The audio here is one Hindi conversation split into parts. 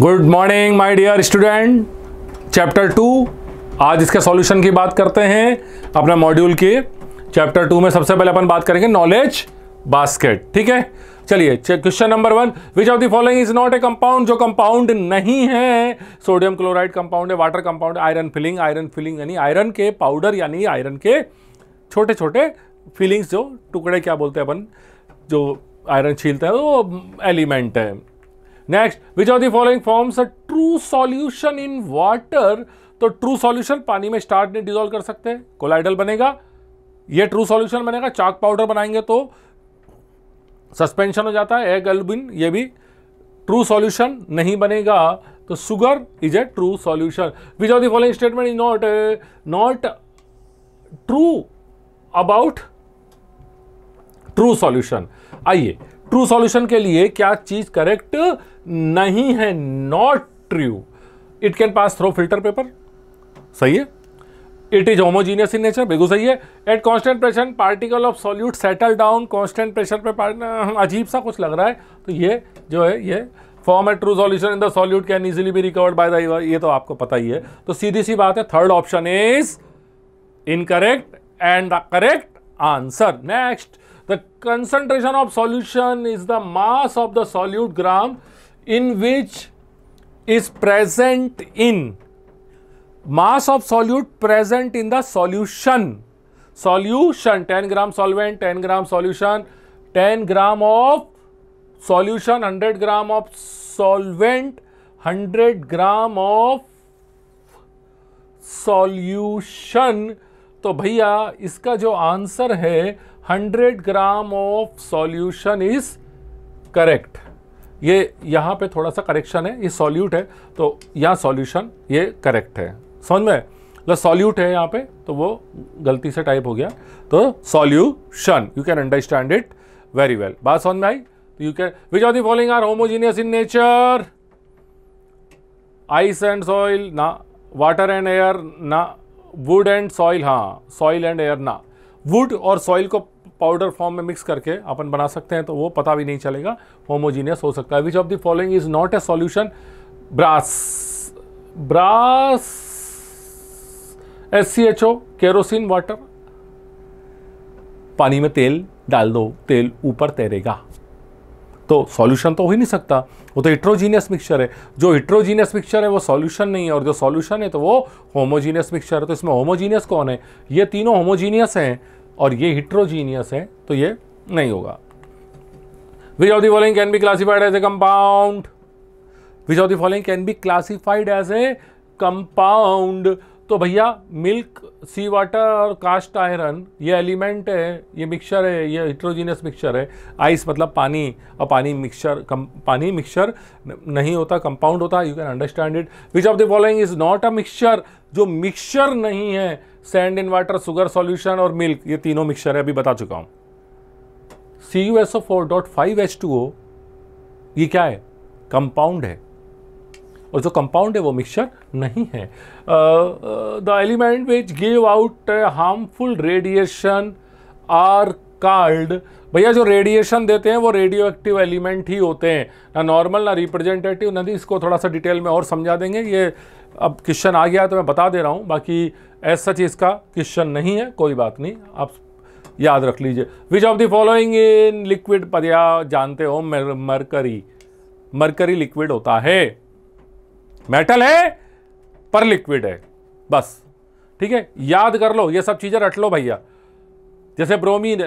Good morning my dear student chapter two आज इसके सॉल्यूशन की बात करते हैं अपने मॉड्यूल के चैप्टर टू में सबसे पहले अपन बात करेंगे नॉलेज बास्केट ठीक है चलिए question number one which of the following is not a compound जो कंपाउंड नहीं है सोडियम क्लोराइड कंपाउंड है water compound iron filling iron filling यानी आयरन के पाउडर यानी आयरन के छोटे छोटे फिलिंग्स जो टुकड़े क्या बोलते हैं अपन जो आयरन छीलते हैं वो एलिमेंट है next which of the following forms a true solution in water तो ट्रू सॉल्यूशन पानी में स्टार्ट नहीं डिजोल्व कर सकते कोलाइडल बनेगा ये ट्रू सॉल्यूशन बनेगा चाक पाउडर बनाएंगे तो सस्पेंशन हो जाता है एग एल्बिन ये भी ट्रू सॉल्यूशन नहीं बनेगा तो sugar is a true solution which of following following statement is not not true about true solution आइए ट्रू सॉल्यूशन के लिए क्या चीज करेक्ट नहीं है not true it can pass through filter paper सही है it is homogeneous in nature बिल्कुल सही है at constant pressure particle of solute settle down constant pressure पे अजीब सा कुछ लग रहा है तो ये जो है ये form a true solution in the solute can easily be recovered by the ये तो आपको पता ही है तो सीधी सी बात है third option is incorrect and the correct answer next The concentration of solution is the mass of the solute gram in which is present in mass of solute present in the solution solution 10 gram solvent 10 gram solution 10 gram of solution 100 gram of solvent 100 gram of solution तो भैया इसका जो आंसर है hundred gram of solution is correct ये यहाँ पे थोड़ा सा करेक्शन है ये सॉल्यूट है तो यहाँ सॉल्यूशन ये करेक्ट है समझ में मतलब सॉल्यूट है यहाँ पे तो वो गलती से टाइप हो गया तो solution you can understand it very well बात समझ में आई you can which are the following are homogeneous in nature ice and soil ना वाटर एंड एयर ना वुड एंड सॉइल हाँ सॉइल एंड एयर ना वुड और सॉइल को पाउडर फॉर्म में मिक्स करके अपन बना सकते हैं तो वो पता भी नहीं चलेगा होमोजीनियस हो सकता है which of the following is not a solution brass brass S C H O kerosene water पानी में तेल डाल दो तेल ऊपर तैरेगा तो सॉल्यूशन तो हो ही नहीं सकता वो तो हिट्रोजीनियस मिक्सचर है जो हिट्रोजीनियस मिक्सचर है वो सॉल्यूशन नहीं है और जो सॉल्यूशन है तो वो होमोजीनियस मिक्सचर है तो इसमें होमोजीनियस कौन है ये तीनों होमोजीनियस हैं और ये हिट्रोजीनियस है तो ये नहीं होगा which of the following can be classified as a compound which of the following can be classified as a compound तो भैया मिल्क सी वाटर और कास्ट आयरन ये एलिमेंट है ये मिक्सचर है ये हिट्रोजीनियस मिक्सचर है आइस मतलब पानी और पानी मिक्सचर कम पानी मिक्सचर नहीं होता कंपाउंड होता you can understand it which of the following is not a mixture जो मिक्सचर नहीं है sand in water sugar solution और मिल्क ये तीनों मिक्सचर है अभी बता चुका हूँ C U S O four dot five H two O ये क्या है कंपाउंड है और जो कंपाउंड है वो मिक्सचर नहीं है the element which give out harmful radiation are called भैया जो रेडिएशन देते हैं वो रेडियो एक्टिव एलिमेंट ही होते हैं ना नॉर्मल ना रिप्रेजेंटेटिव नदी इसको थोड़ा सा डिटेल में और समझा देंगे ये अब क्वेश्चन आ गया तो मैं बता दे रहा हूँ बाकी एज सच इसका क्वेश्चन नहीं है कोई बात नहीं आप याद रख लीजिए which of the following in liquid पदया जानते हो मरकरी मरकरी लिक्विड होता है मेटल है पर लिक्विड है बस ठीक है याद कर लो ये सब चीज़ें रट लो भैया जैसे ब्रोमीन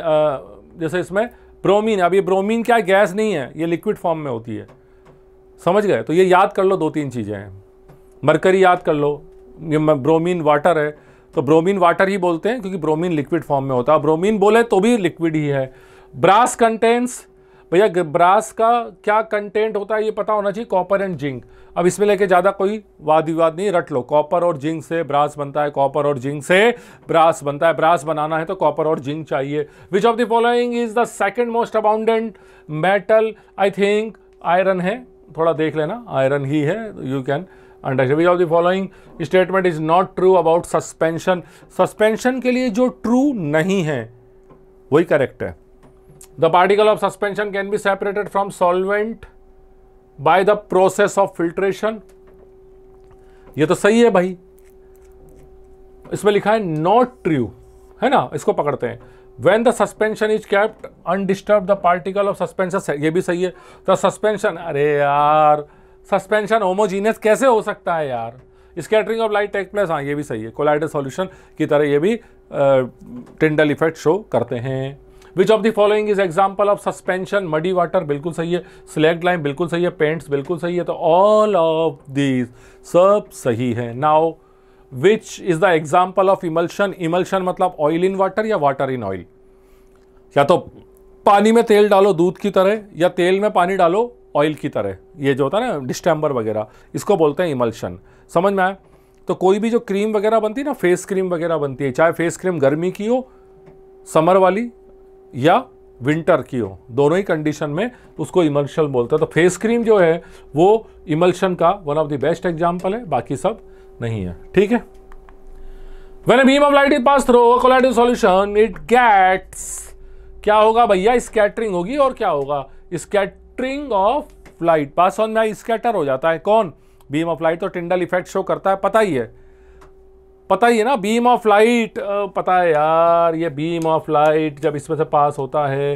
जैसे इसमें ब्रोमीन अब ये ब्रोमीन क्या गैस नहीं है ये लिक्विड फॉर्म में होती है समझ गए तो ये याद कर लो दो तीन चीज़ें हैं मरकरी याद कर लो ये ब्रोमीन वाटर है तो ब्रोमीन वाटर ही बोलते हैं क्योंकि ब्रोमीन लिक्विड फॉर्म में होता है ब्रोमीन बोले तो भी लिक्विड ही है ब्रास कंटेंट्स भैया ब्रास का क्या कंटेंट होता है ये पता होना चाहिए कॉपर एंड जिंक अब इसमें लेके ज़्यादा कोई वाद विवाद नहीं रट लो कॉपर और जिंक से ब्रास बनता है कॉपर और जिंक से ब्रास बनता है ब्रास बनाना है तो कॉपर और जिंक चाहिए which of the following is the second most abundant metal I think iron है थोड़ा देख लेना आयरन ही है you can under which of the following statement is not true about suspension suspension के लिए जो ट्रू नहीं है वही करेक्ट है the particle of suspension can be separated from solvent by the process of filtration ये तो सही है भाई इसमें लिखा है नॉट ट्रू है ना इसको पकड़ते हैं when the suspension is kept undisturbed the particle of suspension ये भी सही है द सस्पेंशन अरे यार सस्पेंशन होमोजीनियस कैसे हो सकता है यार scattering of light take plus हाँ ये भी सही है कोलाइडल सॉल्यूशन की तरह ये भी टिंडल इफेक्ट शो करते हैं which of the following is example of suspension muddy water बिल्कुल सही है स्लेक्ट लाइन बिल्कुल सही है पेंट्स बिल्कुल सही है तो ऑल ऑफ दीज सब सही है now which is the example of emulsion emulsion मतलब ऑयल इन वाटर या वाटर इन ऑयल या तो पानी में तेल डालो दूध की तरह या तेल में पानी डालो ऑयल की तरह ये जो होता है ना डिस्टेम्बर वगैरह इसको बोलते हैं इमल्शन समझ में आए तो कोई भी जो क्रीम वगैरह बनती है ना फेस क्रीम वगैरह बनती है चाहे फेस क्रीम गर्मी की हो समर वाली या विंटर की हो दोनों ही कंडीशन में उसको इमल्शन बोलते हैं तो फेस क्रीम जो है वो इमल्शन का one of the best example है बाकी सब नहीं है ठीक है when beam of light is pass through colloidal solution it gets क्या होगा भैया स्कैटरिंग होगी और क्या होगा scat scattering of light pass on में आई स्कैटर हो जाता है कौन बीम ऑफ लाइट तो टिंडल इफेक्ट शो करता है पता ही है पता ही है ना बीम ऑफ लाइट पता है यार ये बीम ऑफ लाइट जब इसमें से पास होता है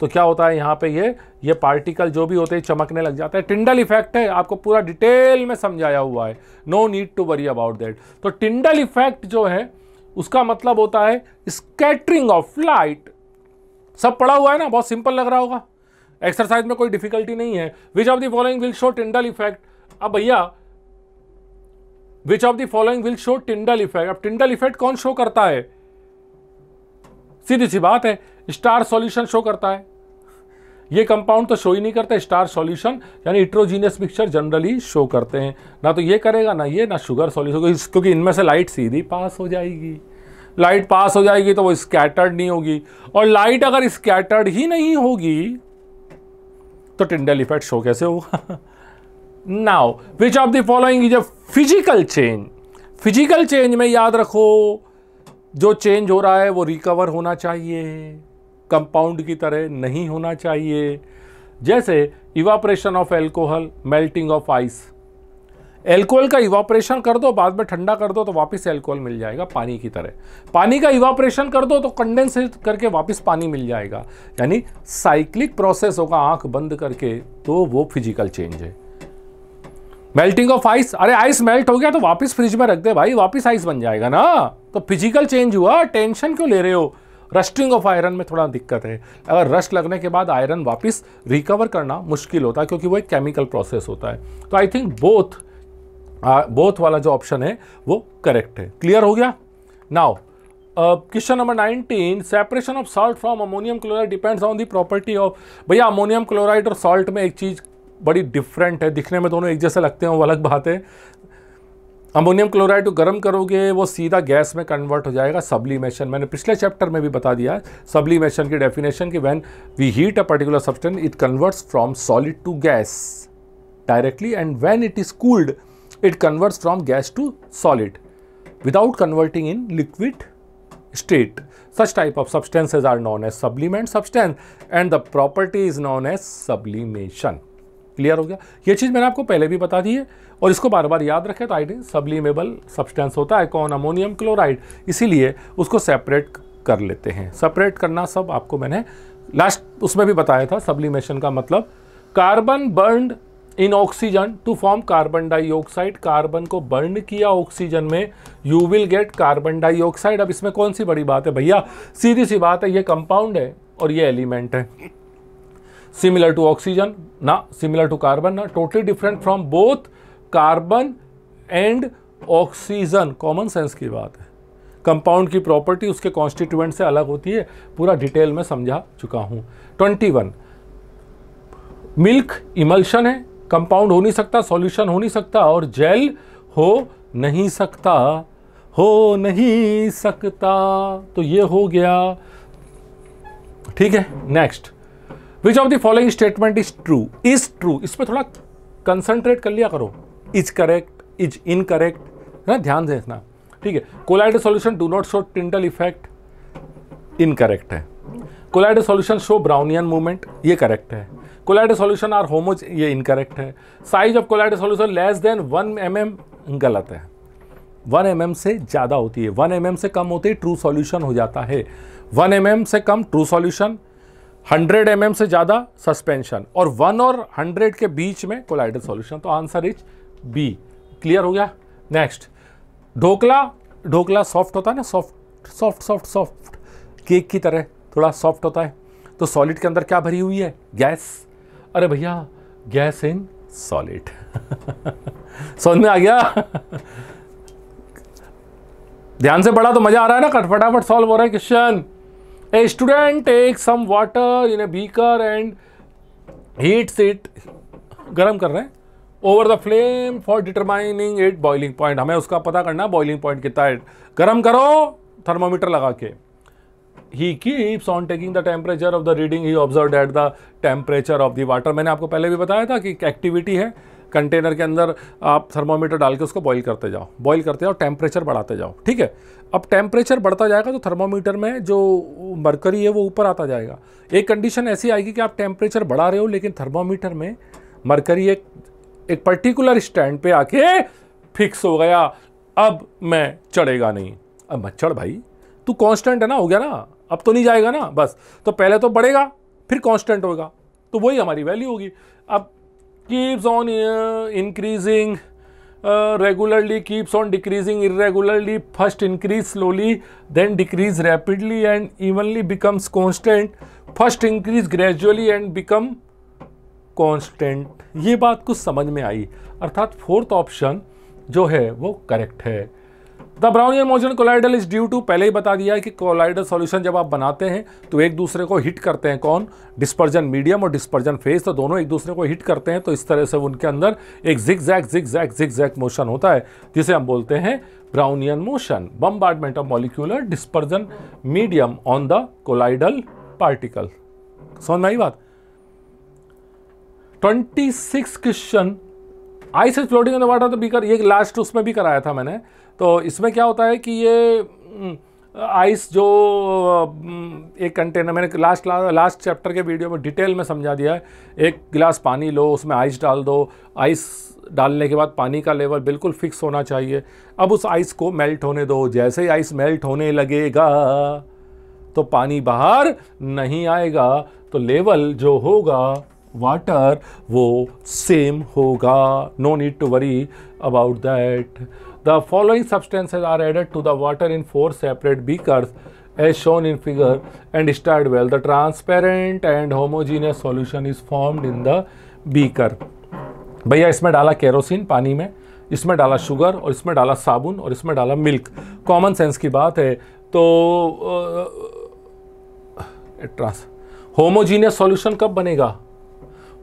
तो क्या होता है यहाँ पे ये ये पार्टिकल जो भी होते हैं चमकने लग जाते हैं टिंडल इफेक्ट है आपको पूरा डिटेल में समझाया हुआ है no need to worry about that तो टिंडल इफेक्ट जो है उसका मतलब होता है स्कैटरिंग ऑफ लाइट सब पढ़ा हुआ है ना बहुत सिंपल लग रहा होगा एक्सरसाइज में कोई डिफिकल्टी नहीं है which of the following will show Tyndall effect अब भैया which of the following will show Tyndall effect अब टिंडल इफेक्ट कौन शो करता है सीधी सी बात है स्टार सॉल्यूशन शो करता है ये कंपाउंड तो शो ही नहीं करता स्टार सॉल्यूशन यानी इट्रोजीनियस पिक्चर जनरली शो करते हैं ना तो ये करेगा ना ये ना शुगर सॉल्यूशन क्योंकि इनमें से लाइट सीधी पास हो जाएगी लाइट पास हो जाएगी तो वो स्कैटर्ड नहीं होगी और लाइट अगर स्कैटर्ड ही नहीं होगी तो टिंडल इफेक्ट शो कैसे होगा now which of the following is a physical change physical change में याद रखो जो चेंज हो रहा है वो रिकवर होना चाहिए कंपाउंड की तरह नहीं होना चाहिए जैसे evaporation of alcohol melting of ice alcohol का इवापरेशन कर दो बाद में ठंडा कर दो तो वापस एल्कोहल मिल जाएगा पानी की तरह पानी का इवापरेशन कर दो तो कंडेंस करके वापस पानी मिल जाएगा यानी साइक्लिक प्रोसेस होगा आंख बंद करके तो वो फिजिकल चेंज है मेल्टिंग ऑफ आइस अरे आइस मेल्ट हो गया तो वापस फ्रिज में रख दे भाई वापस आइस बन जाएगा ना तो फिजिकल चेंज हुआ टेंशन क्यों ले रहे हो रस्टिंग ऑफ आयरन में थोड़ा दिक्कत है अगर रस्ट लगने के बाद आयरन वापस रिकवर करना मुश्किल होता है क्योंकि वो एक केमिकल प्रोसेस होता है तो आई थिंक बोथ बोथ वाला जो ऑप्शन है वो करेक्ट है क्लियर हो गया now question number 19 separation of salt from ammonium chloride depends on the property of भैया अमोनियम क्लोराइड और सॉल्ट में एक चीज़ बड़ी डिफरेंट है दिखने में दोनों एक जैसे लगते हैं वो अलग बात है अमोनियम क्लोराइड को गर्म करोगे वो सीधा गैस में कन्वर्ट हो जाएगा सब्लीमेशन मैंने पिछले चैप्टर में भी बता दिया है सब्लीमेशन की डेफिनेशन की when we heat a particular substance it converts from solid to gas directly and when it is cooled it converts from gas to solid without converting in liquid state. Such type of substances are known as sublimate substance and the property is known as sublimation. Clear हो गया ये चीज़ मैंने आपको पहले भी बता दी है और इसको बार बार याद रखें तो आइडिन सबलिमेबल सब्सटेंस होता है कौन अमोनियम क्लोराइड इसीलिए उसको सेपरेट कर लेते हैं सेपरेट करना सब आपको मैंने लास्ट उसमें भी बताया था सब्लिमेशन का मतलब carbon burned in oxygen to form carbon dioxide carbon को बर्न किया ऑक्सीजन में you will get carbon dioxide अब इसमें कौन सी बड़ी बात है भैया सीधी सी बात है ये कंपाउंड है और ये एलिमेंट है सिमिलर टू ऑक्सीजन ना सिमिलर टू कार्बन ना totally different from both carbon and oxygen common sense की बात है कंपाउंड की प्रॉपर्टी उसके कॉन्स्टिट्यूएंट से अलग होती है पूरा डिटेल में समझा चुका हूं ट्वेंटी वन मिल्क इमल्शन है कंपाउंड हो नहीं सकता सॉल्यूशन हो नहीं सकता और जेल हो नहीं सकता हो नहीं सकता तो ये हो गया ठीक है next which of the following statement is true is true इस पर थोड़ा कंसंट्रेट कर लिया करो इज करेक्ट इज इनकरेक्ट है ना ध्यान से ठीक है colloid solution do not show Tyndall effect incorrect है colloid solution show Brownian movement ये करेक्ट है कोलाइड सॉल्यूशन आर होमोज ये इनकरेक्ट है size of colloid solution less than one M M गलत है वन एम एम से ज़्यादा होती है वन एम एम से कम होती है ट्रू सॉल्यूशन हो जाता है वन एम एम से कम true solution hundred M M से ज़्यादा सस्पेंशन और वन और हंड्रेड के बीच में कोलाइड सॉल्यूशन तो आंसर इज बी क्लियर हो गया नेक्स्ट ढोकला ढोकला सॉफ्ट होता है ना soft soft soft soft cake की तरह थोड़ा सॉफ्ट होता है तो सॉलिड के अंदर क्या भरी हुई है गैस अरे भैया गैस इन सॉलिड समझ में आ गया ध्यान से पढ़ा तो मजा आ रहा है ना फटाफट सॉल्व हो रहा है question a student take some water in a beaker and heats it गर्म कर रहे हैं over the flame for determining it boiling point हमें उसका पता करना है बॉइलिंग पॉइंट कितना है गर्म करो थर्मोमीटर लगा के he keeps on taking the temperature of the reading he observed at the temperature of the water मैंने आपको पहले भी बताया था कि एक एक्टिविटी है कंटेनर के अंदर आप थर्मोमीटर डाल के उसको बॉईल करते जाओ बॉईल करते जाओ टेम्परेचर बढ़ाते जाओ ठीक है अब टेम्परेचर बढ़ता जाएगा तो थर्मोमीटर में जो मरकरी है वो ऊपर आता जाएगा एक कंडीशन ऐसी आएगी कि आप टेम्परेचर बढ़ा रहे हो लेकिन थर्मोमीटर में मरकरी एक एक पर्टिकुलर स्टैंड पे आके फिक्स हो गया अब मैं चढ़ेगा नहीं अब मच्छर भाई तू कांस्टेंट है ना हो गया ना अब तो नहीं जाएगा ना बस तो पहले तो बढ़ेगा फिर कांस्टेंट होगा तो वही हमारी वैल्यू होगी अब keeps on increasing regularly keeps on decreasing irregularly first increase slowly then decrease rapidly and evenly becomes constant first increase gradually and become constant ये बात कुछ समझ में आई अर्थात फोर्थ ऑप्शन जो है वो करेक्ट है the Brownian motion colloidal is due to पहले ही बता दिया है कि कोलाइडल सॉल्यूशन जब आप बनाते हैं तो एक दूसरे को हिट करते हैं कौन डिस्पर्जन मीडियम और डिस्पर्जन फेस तो दोनों एक दूसरे को हिट करते हैं तो इस तरह से उनके अंदर एक zigzag zigzag zigzag motion होता है जिसे हम बोलते हैं Brownian motion bombardment of molecular dispersion medium on the colloidal particle समझ में बात twenty six question ice is floating in the water तो बीकर ये लास्ट उसमें भी कराया था मैंने तो इसमें क्या होता है कि ये आइस जो एक कंटेनर मैंने लास्ट लास्ट चैप्टर के वीडियो में डिटेल में समझा दिया है एक गिलास पानी लो उसमें आइस डाल दो आइस डालने के बाद पानी का लेवल बिल्कुल फिक्स होना चाहिए अब उस आइस को मेल्ट होने दो जैसे ही आइस मेल्ट होने लगेगा तो पानी बाहर नहीं आएगा तो लेवल जो होगा वाटर वो सेम होगा no need to worry about that The following substances are added to the water in four separate beakers as shown in figure and stirred well. The transparent and homogeneous solution is formed in the beaker. भैया इसमें डाला केरोसिन पानी में इसमें डाला शुगर और इसमें डाला साबुन और इसमें डाला मिल्क कॉमन सेंस की बात है तो ट्रांस होमोजीनियस सॉल्यूशन कब बनेगा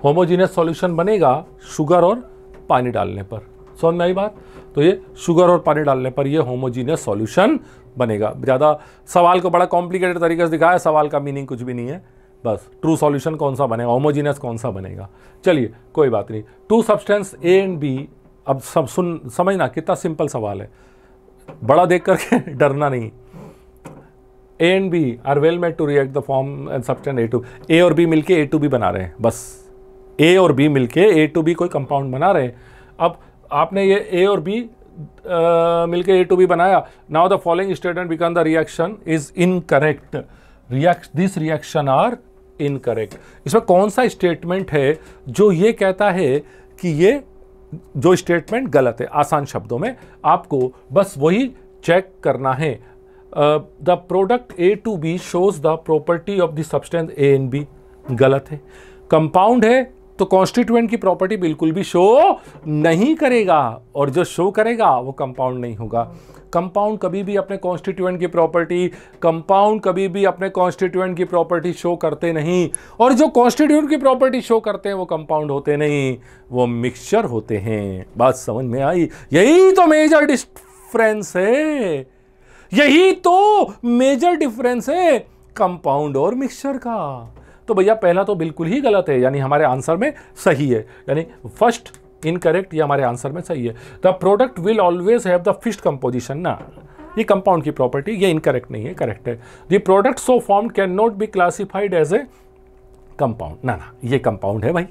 होमोजीनियस सॉल्यूशन बनेगा शुगर और पानी डालने पर समझ में आई बात तो ये शुगर और पानी डालने पर ये होमोजीनियस सॉल्यूशन बनेगा ज़्यादा सवाल को बड़ा कॉम्प्लिकेटेड तरीके से दिखाया सवाल का मीनिंग कुछ भी नहीं है बस ट्रू सॉल्यूशन कौन सा बनेगा होमोजीनियस कौन सा बनेगा चलिए कोई बात नहीं two substance A and B अब सब सुन समझना कितना सिंपल सवाल है बड़ा देख करके डरना नहीं A and B are well made to react the form and substance A two A और बी मिलके ए टू बी बना रहे हैं बस ए और बी मिलके ए टू बी कोई कंपाउंड बना रहे हैं अब आपने ये ए और बी मिलके ए टू बी बनाया now the following statement become the reaction is incorrect react this reaction are incorrect इसमें कौन सा स्टेटमेंट है जो ये कहता है कि ये जो स्टेटमेंट गलत है आसान शब्दों में आपको बस वही चेक करना है the product A two B shows the property of the substance A and B गलत है कंपाउंड है तो कॉन्स्टिट्यूएंट की प्रॉपर्टी बिल्कुल भी शो नहीं करेगा और जो शो करेगा वो कंपाउंड नहीं होगा कंपाउंड कभी भी अपने कॉन्स्टिट्यूएंट की प्रॉपर्टी कंपाउंड कभी भी अपने कॉन्स्टिट्यूएंट की प्रॉपर्टी शो करते नहीं और जो कॉन्स्टिट्यूएंट की प्रॉपर्टी शो करते हैं वो कंपाउंड होते नहीं वो मिक्सचर होते हैं बात समझ में आई यही तो मेजर डिफरेंस है यही तो मेजर डिफरेंस है कंपाउंड और मिक्सचर का तो भैया पहला तो बिल्कुल ही गलत है यानी हमारे आंसर में सही है यानी फर्स्ट इनकरेक्ट ये हमारे आंसर में सही है the product will always have the fixed composition ना ये कंपाउंड की प्रॉपर्टी ये इनकरेक्ट नहीं है करेक्ट है the product so form can not be classified as a compound ना ना ये कंपाउंड है भाई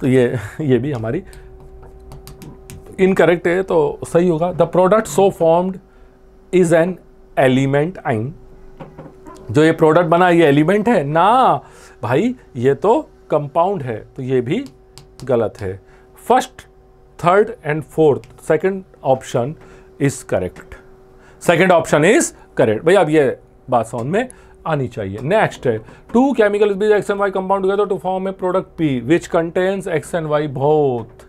तो ये ये भी हमारी इनकरेक्ट है तो सही होगा the product so formed is an element आइन जो ये प्रोडक्ट बना ये एलिमेंट है ना भाई ये तो कंपाउंड है तो ये भी गलत है first third and fourth second option is correct second option is correct भाई अब ये बात समझ में आनी चाहिए नेक्स्ट है टू केमिकल बीज X and Y compound together to form a product P which contains X and Y both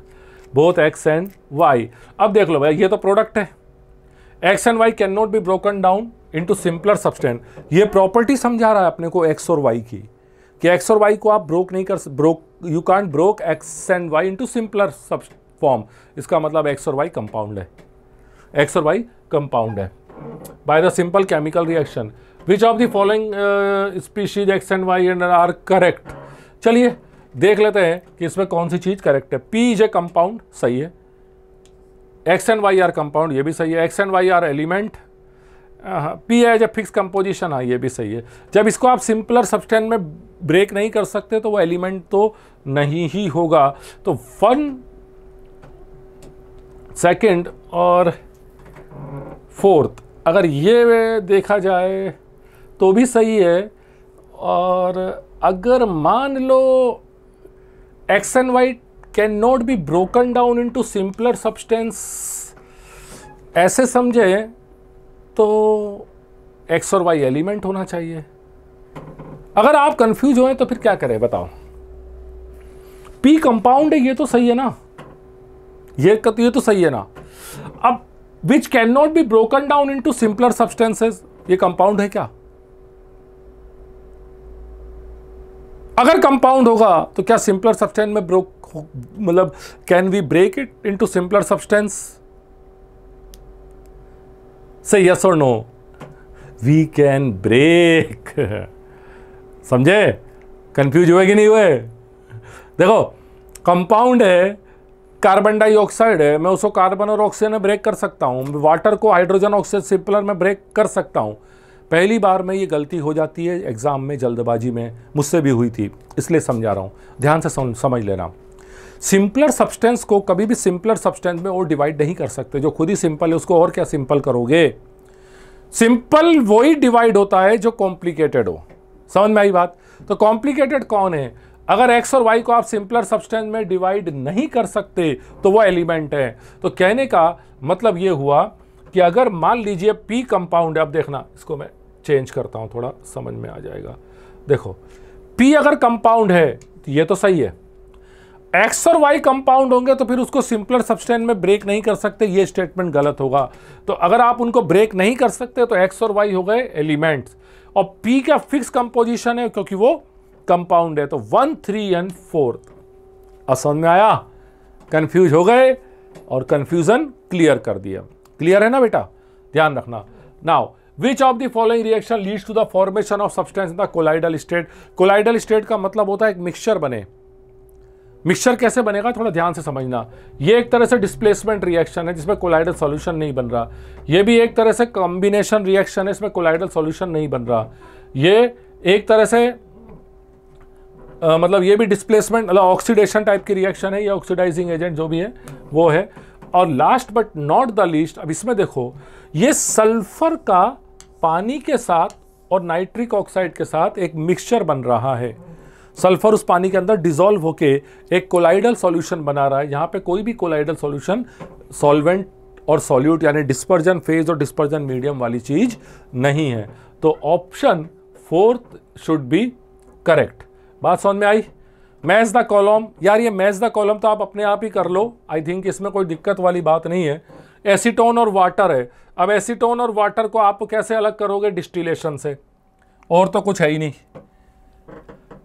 both X and Y अब देख लो भाई ये तो प्रोडक्ट है X and Y can not be broken down into simpler substance ये प्रॉपर्टी समझा रहा है अपने को एक्स और वाई की कि एक्स और वाई को आप ब्रोक नहीं कर broke you can't broke X and Y into simpler sub form इसका मतलब एक्स और वाई कंपाउंड है एक्स और वाई कंपाउंड है by the simple chemical reaction which of the following species X and Y and are correct चलिए देख लेते हैं कि इसमें कौन सी चीज़ करेक्ट है पी इज ए कंपाउंड सही है X and Y are compound ये भी सही है X and Y are element P as a fix composition हाँ ये भी सही है जब इसको आप सिंपलर सब्सटेंट में ब्रेक नहीं कर सकते तो वो एलिमेंट तो नहीं ही होगा तो वन सेकंड और फोर्थ अगर ये देखा जाए तो भी सही है और अगर मान लो X and Y can not be broken down into simpler substance ऐसे समझें तो एक्स और वाई एलिमेंट होना चाहिए अगर आप कंफ्यूज हो तो फिर क्या करें बताओ पी कंपाउंड है ये तो सही है ना ये ये तो सही है ना अब which can not be broken down into simpler substances ये कंपाउंड है क्या अगर कंपाउंड होगा तो क्या सिंपलर सब्सटेंस में ब्रोक मतलब can we break it into simpler substance से यस और नो वी कैन ब्रेक समझे कंफ्यूज हुए कि नहीं हुए देखो कंपाउंड है कार्बन डाइऑक्साइड है मैं उसको कार्बन और ऑक्सीजन में ब्रेक कर सकता हूँ वाटर को हाइड्रोजन ऑक्साइड सिंपलर में ब्रेक कर सकता हूँ पहली बार में ये गलती हो जाती है एग्ज़ाम में जल्दबाजी में मुझसे भी हुई थी इसलिए समझा रहा हूँ ध्यान से समझ लेना सिंपलर सब्सटेंस को कभी भी सिंपलर सब्सटेंस में और डिवाइड नहीं कर सकते जो खुद ही सिंपल है उसको और क्या सिंपल करोगे सिंपल वही डिवाइड होता है जो कॉम्प्लिकेटेड हो समझ में आई बात तो कॉम्प्लिकेटेड कौन है अगर एक्स और वाई को आप सिंपलर सब्सटेंस में डिवाइड नहीं कर सकते तो वो एलिमेंट है तो कहने का मतलब ये हुआ कि अगर मान लीजिए पी कंपाउंड है अब देखना इसको मैं चेंज करता हूँ थोड़ा समझ में आ जाएगा देखो पी अगर कंपाउंड है तो ये तो सही है एक्स और वाई कंपाउंड होंगे तो फिर उसको सिंपलर सब्सटेंट में ब्रेक नहीं कर सकते ये स्टेटमेंट गलत होगा तो अगर आप उनको ब्रेक नहीं कर सकते तो एक्स और वाई हो गए एलिमेंट्स और पी का फिक्स कंपोजिशन है क्योंकि वो कंपाउंड है तो वन थ्री एंड फोर असम में आया कन्फ्यूज हो गए और कन्फ्यूजन क्लियर कर दिया क्लियर है ना बेटा ध्यान रखना now which of the following reaction leads to the formation of substance in the colloidal state colloidal state का मतलब होता है एक मिक्सचर बने मिक्सचर कैसे बनेगा थोड़ा ध्यान से समझना ये एक तरह से डिस्प्लेसमेंट रिएक्शन है जिसमें कोलाइडल सॉल्यूशन नहीं बन रहा ये भी एक तरह से कॉम्बिनेशन रिएक्शन है इसमें कोलाइडल सॉल्यूशन नहीं बन रहा ये एक तरह से आ, मतलब ये भी डिस्प्लेसमेंट मतलब ऑक्सीडेशन टाइप की रिएक्शन है या ऑक्सीडाइजिंग एजेंट जो भी है वो है और last but not the least अब इसमें देखो ये सल्फर का पानी के साथ और नाइट्रिक ऑक्साइड के साथ एक मिक्सचर बन रहा है सल्फर उस पानी के अंदर डिजोल्व होके एक कोलाइडल सॉल्यूशन बना रहा है यहाँ पे कोई भी कोलाइडल सॉल्यूशन सॉल्वेंट और सॉल्यूट यानी डिस्पर्जन फेज और डिस्पर्जन मीडियम वाली चीज़ नहीं है तो option fourth should be correct बात समझ में आई मैच द कॉलम यार ये मैच द कॉलम तो आप अपने आप ही कर लो आई थिंक इसमें कोई दिक्कत वाली बात नहीं है एसीटोन और वाटर है अब एसीटोन और वाटर को आप कैसे अलग करोगे डिस्टिलेशन से और तो कुछ है ही नहीं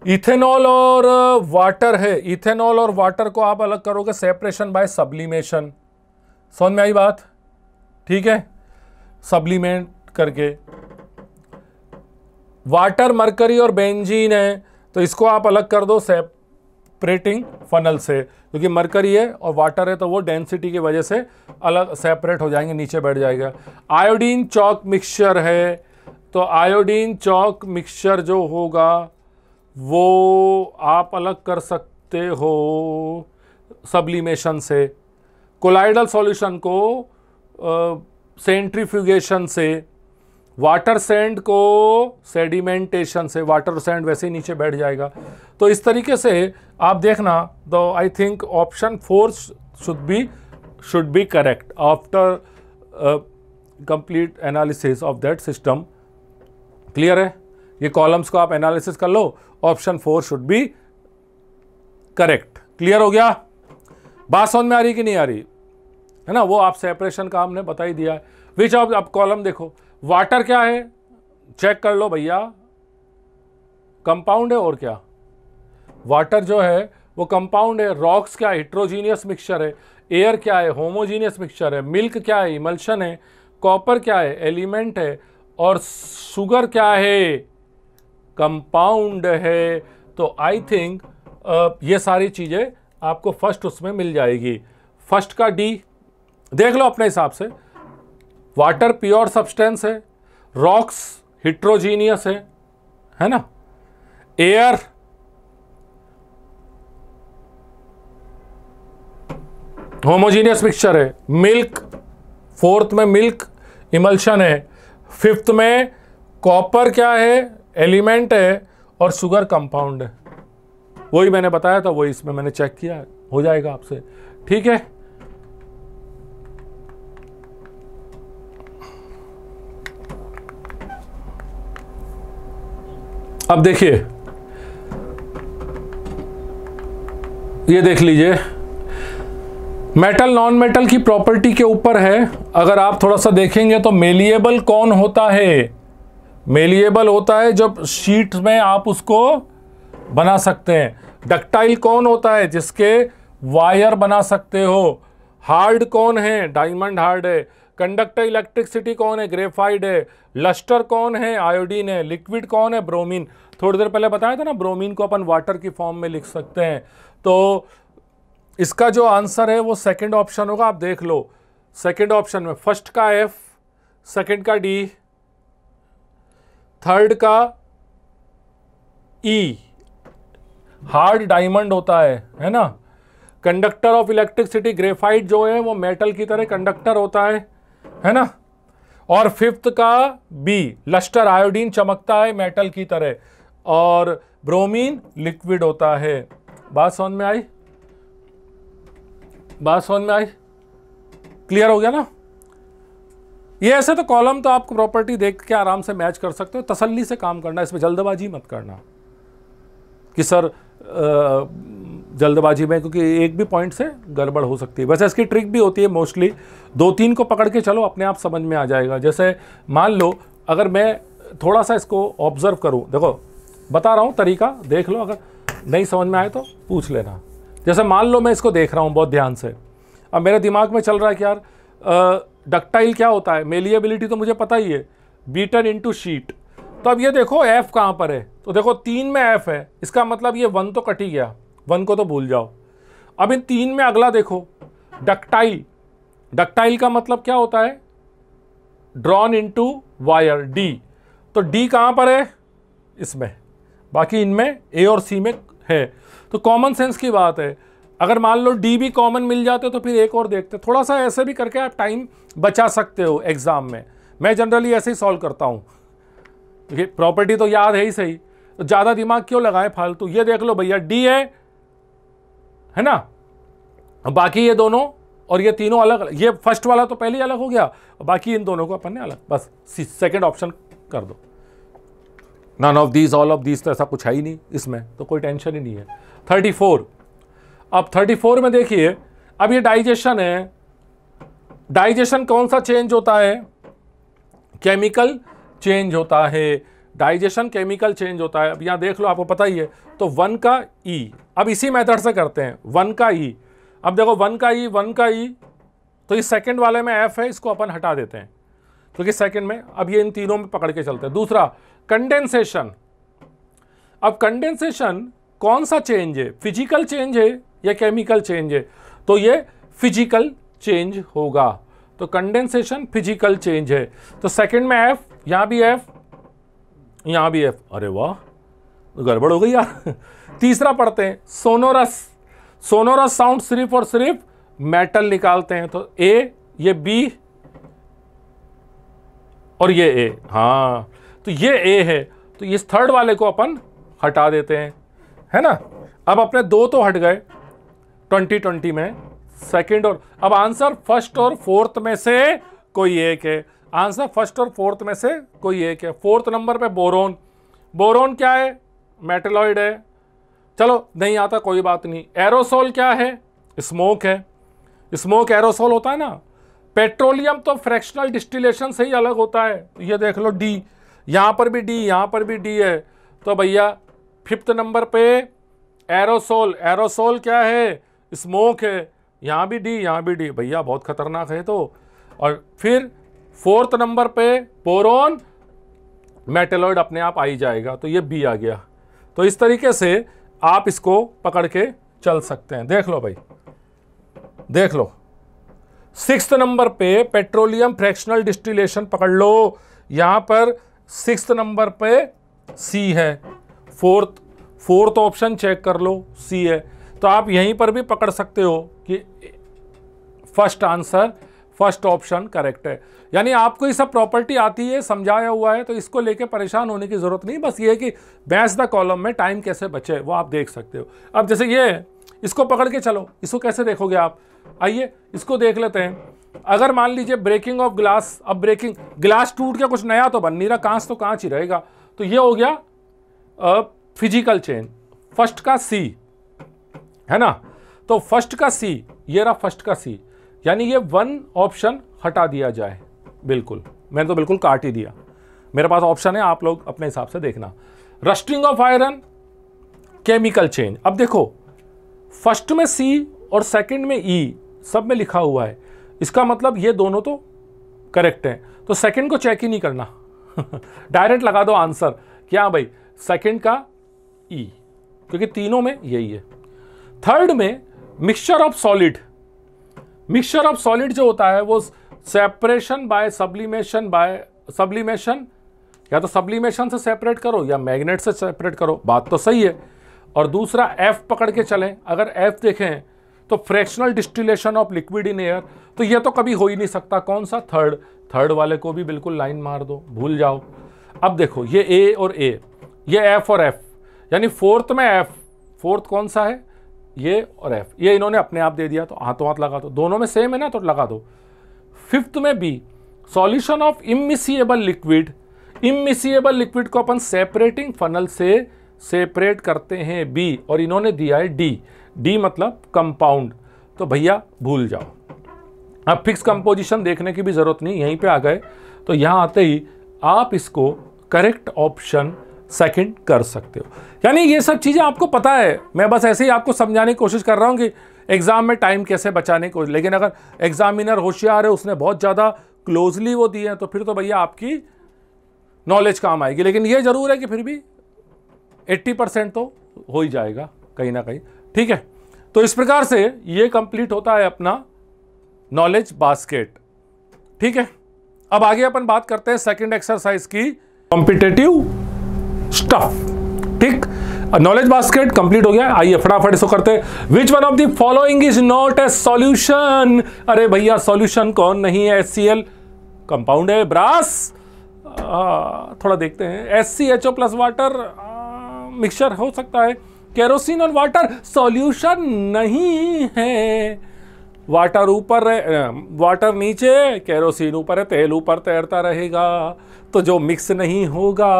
इथेनॉल और वाटर है इथेनॉल और वाटर को आप अलग करोगे सेपरेशन बाय सब्लिमेशन समझ में आई बात ठीक है सब्लिमेंट करके वाटर मरकरी और बेंजीन है तो इसको आप अलग कर दो सेपरेटिंग फनल से क्योंकि मरकरी है और वाटर है तो वो डेंसिटी की वजह से अलग सेपरेट हो जाएंगे नीचे बैठ जाएगा आयोडीन चौक मिक्सचर है तो आयोडीन चौक मिक्सचर जो होगा वो आप अलग कर सकते हो सब्लिमेशन से कोलाइडल सॉल्यूशन को सेंट्रीफ्यूगेशन से वाटर सेंड को सेडिमेंटेशन से वाटर सेंड वैसे ही नीचे बैठ जाएगा तो इस तरीके से आप देखना the I think option four should be should be correct after complete analysis of that system clear है ये कॉलम्स को आप एनालिसिस कर लो option four should be correct clear हो गया बात समझ में आ रही कि नहीं आ रही है ना वो आप सेपरेशन का हमने बता ही दिया है विच ऑफ आप कॉलम देखो वाटर क्या है चेक कर लो भैया कंपाउंड है और क्या वाटर जो है वो कंपाउंड है रॉक्स क्या है हिट्रोजीनियस मिक्सचर है एयर क्या है होमोजीनियस मिक्सचर है मिल्क क्या है इमल्शन है कॉपर क्या है एलिमेंट है और शुगर क्या है कंपाउंड है तो आई थिंक ये सारी चीज़ें आपको फर्स्ट उसमें मिल जाएगी फर्स्ट का डी देख लो अपने हिसाब से वाटर प्योर सब्सटेंस है रॉक्स हिट्रोजीनियस है है ना एयर होमोजीनियस मिक्सचर है मिल्क फोर्थ में मिल्क इमल्शन है फिफ्थ में कॉपर क्या है एलिमेंट है और शुगर कंपाउंड है वही मैंने बताया था वही इसमें मैंने चेक किया हो जाएगा आपसे ठीक है अब देखिए ये देख लीजिए मेटल नॉन मेटल की प्रॉपर्टी के ऊपर है अगर आप थोड़ा सा देखेंगे तो मेलिएबल कौन होता है मेलिएबल होता है जब शीट में आप उसको बना सकते हैं डक्टाइल कौन होता है जिसके वायर बना सकते हो हार्ड कौन है डायमंड हार्ड है कंडक्टर इलेक्ट्रिसिटी कौन है ग्रेफाइड है लस्टर कौन है आयोडीन है लिक्विड कौन है ब्रोमीन थोड़ी देर पहले बताया था ना ब्रोमीन को अपन वाटर की फॉर्म में लिख सकते हैं तो इसका जो आंसर है वो सेकंड ऑप्शन होगा आप देख लो सेकंड ऑप्शन में फर्स्ट का एफ सेकंड का डी थर्ड का ई हार्ड डायमंड होता है है ना कंडक्टर ऑफ इलेक्ट्रिसिटी ग्रेफाइट जो है वो मेटल की तरह कंडक्टर होता है है ना और फिफ्थ का बी लस्टर आयोडीन चमकता है मेटल की तरह और ब्रोमीन लिक्विड होता है बात समझ में आई बात समझ में आई क्लियर हो गया ना ये ऐसे तो कॉलम तो आप प्रॉपर्टी देख के आराम से मैच कर सकते हो तसल्ली से काम करना इसमें जल्दबाजी मत करना कि सर जल्दबाजी में क्योंकि एक भी पॉइंट से गड़बड़ हो सकती है वैसे इसकी ट्रिक भी होती है मोस्टली दो तीन को पकड़ के चलो अपने आप समझ में आ जाएगा जैसे मान लो अगर मैं थोड़ा सा इसको ऑब्ज़र्व करूँ देखो बता रहा हूँ तरीका देख लो अगर नहीं समझ में आए तो पूछ लेना जैसे मान लो मैं इसको देख रहा हूँ बहुत ध्यान से अब मेरे दिमाग में चल रहा है कि यार डक्टाइल क्या होता है मेलिएबिलिटी तो मुझे पता ही है बीटन इनटू शीट तो अब ये देखो एफ़ कहाँ पर है तो देखो तीन में एफ़ है इसका मतलब ये वन तो कट ही गया वन को तो भूल जाओ अब इन तीन में अगला देखो डक्टाइल डक्टाइल का मतलब क्या होता है ड्रॉन इनटू वायर डी तो डी कहाँ पर है इसमें बाकी इनमें ए और सी में है तो कॉमन सेंस की बात है अगर मान लो डी भी कॉमन मिल जाते तो फिर एक और देखते थोड़ा सा ऐसे भी करके आप टाइम बचा सकते हो एग्ज़ाम में मैं जनरली ऐसे ही सॉल्व करता हूँ देखिए प्रॉपर्टी तो याद है ही सही तो ज़्यादा दिमाग क्यों लगाएं फालतू ये देख लो भैया डी है है ना बाकी ये दोनों और ये तीनों अलग अलग ये फर्स्ट वाला तो पहले ही अलग हो गया बाकी इन दोनों को अपन ने अलग बस सेकेंड ऑप्शन कर दो none of these all of these तो ऐसा कुछ है ही नहीं इसमें तो कोई टेंशन ही नहीं है थर्टी फोर अब 34 में देखिए अब ये डाइजेशन है डाइजेशन कौन सा चेंज होता है केमिकल चेंज होता है डाइजेशन केमिकल चेंज होता है अब यहाँ देख लो आपको पता ही है तो वन का ई e, अब इसी मेथड से करते हैं वन का ई e। अब देखो वन का ई e, वन का ई तो इस सेकेंड वाले में एफ है इसको अपन हटा देते हैं क्योंकि तो सेकेंड में अब ये इन तीनों में पकड़ के चलते हैं दूसरा कंडेंसेशन अब कंडेंसेशन कौन सा चेंज है फिजिकल चेंज है या केमिकल चेंज है तो ये फिजिकल चेंज होगा तो कंडेंसेशन फिजिकल चेंज है तो सेकंड में एफ यहां भी एफ यहां भी एफ अरे वाह गड़बड़ हो गई यार तीसरा पढ़ते हैं सोनोरस सोनोरस साउंड सिर्फ और सिर्फ मेटल निकालते हैं तो ए ये बी और ये ए हाँ तो ये ए है तो इस थर्ड वाले को अपन हटा देते हैं है ना अब अपने दो तो हट गए 2020 में सेकंड और अब आंसर फर्स्ट और फोर्थ में से कोई एक है आंसर फर्स्ट और फोर्थ में से कोई एक है फोर्थ नंबर पे बोरोन बोरोन क्या है मेटेलॉइड है चलो नहीं आता कोई बात नहीं एरोसोल क्या है स्मोक है स्मोक एरोसोल होता है ना पेट्रोलियम तो फ्रैक्शनल डिस्टिलेशन से ही अलग होता है ये देख लो डी यहाँ पर भी डी यहाँ पर भी डी है तो भैया फिफ्थ नंबर पे एरोसोल एरोसोल क्या है स्मोक है यहाँ भी डी यहाँ भी डी भैया बहुत खतरनाक है तो और फिर फोर्थ नंबर पे बोरोन मेटेलॉइड अपने आप आ ही जाएगा तो ये बी आ गया तो इस तरीके से आप इसको पकड़ के चल सकते हैं देख लो भाई देख लो सिक्स नंबर पे पेट्रोलियम फ्रैक्शनल डिस्टिलेशन पकड़ लो यहाँ पर सिक्स नंबर पे सी है फोर्थ फोर्थ ऑप्शन चेक कर लो सी है तो आप यहीं पर भी पकड़ सकते हो कि first answer first option correct है यानी आपको ये सब प्रॉपर्टी आती है समझाया हुआ है तो इसको लेके परेशान होने की ज़रूरत नहीं बस ये है कि बैंस द कॉलम में टाइम कैसे बचे वो आप देख सकते हो अब जैसे ये इसको पकड़ के चलो इसको कैसे देखोगे आप आइए इसको देख लेते हैं अगर मान लीजिए ब्रेकिंग ऑफ ग्लास अब ब्रेकिंग ग्लास टूट गया कुछ नया तो बन नहीं रहा कांच तो कांच ही रहेगा तो ये हो गया फिजिकल चेन फर्स्ट का सी है ना तो फर्स्ट का सी ये रहा फर्स्ट का सी यानी ये वन ऑप्शन हटा दिया जाए बिल्कुल मैंने तो बिल्कुल काट ही दिया मेरे पास ऑप्शन है आप लोग अपने हिसाब से देखना rusting of iron chemical change अब देखो फर्स्ट में सी और सेकंड में ई e, सब में लिखा हुआ है इसका मतलब ये दोनों तो करेक्ट हैं तो सेकंड को चेक ही नहीं करना डायरेक्ट लगा दो आंसर क्या भाई सेकंड का ई e, क्योंकि तीनों में यही है थर्ड में mixture of solid mixture of solid जो होता है वो separation by sublimation by sublimation या तो सब्लिमेशन से सेपरेट करो या मैग्नेट से सेपरेट करो बात तो सही है और दूसरा एफ पकड़ के चलें अगर एफ देखें तो fractional distillation of liquid in air तो ये तो कभी हो ही नहीं सकता कौन सा थर्ड थर्ड वाले को भी बिल्कुल लाइन मार दो भूल जाओ अब देखो ये ए और ए ये एफ और एफ यानी फोर्थ में एफ फोर्थ कौन सा है ये और एफ ये इन्होंने अपने आप दे दिया तो हाथों हाथ लगा दो दोनों में सेम है ना तो लगा दो फिफ्थ में B solution of immiscible liquid immiscible liquid को अपन सेपरेटिंग फनल से सेपरेट करते हैं बी और इन्होंने दिया है डी डी मतलब कंपाउंड तो भैया भूल जाओ अब फिक्स कंपोजिशन देखने की भी ज़रूरत नहीं यहीं पे आ गए तो यहाँ आते ही आप इसको करेक्ट ऑप्शन सेकंड कर सकते हो यानी ये सब चीज़ें आपको पता है मैं बस ऐसे ही आपको समझाने की कोशिश कर रहा हूँ कि एग्ज़ाम में टाइम कैसे बचाने को लेकिन अगर एग्ज़ामिनर होशियार है उसने बहुत ज़्यादा क्लोजली वो दिए हैं तो फिर तो भैया आपकी नॉलेज काम आएगी लेकिन ये ज़रूर है कि फिर भी 80 परसेंट तो हो ही जाएगा कहीं ना कहीं ठीक है तो इस प्रकार से ये कंप्लीट होता है अपना नॉलेज बास्केट ठीक है अब आगे अपन बात करते हैं सेकंड एक्सरसाइज की कॉम्पिटेटिव स्टफ ठीक नॉलेज बास्केट कंप्लीट हो गया आइए फटाफट इसको करते which one of the following is not a solution अरे भैया सॉल्यूशन कौन नहीं है एस कंपाउंड है ब्रास आ, थोड़ा देखते हैं S C H O plus water mixture हो सकता है केरोसिन और वाटर सॉल्यूशन नहीं है वाटर ऊपर वाटर नीचे केरोसिन ऊपर है तेल ऊपर तैरता रहेगा तो जो मिक्स नहीं होगा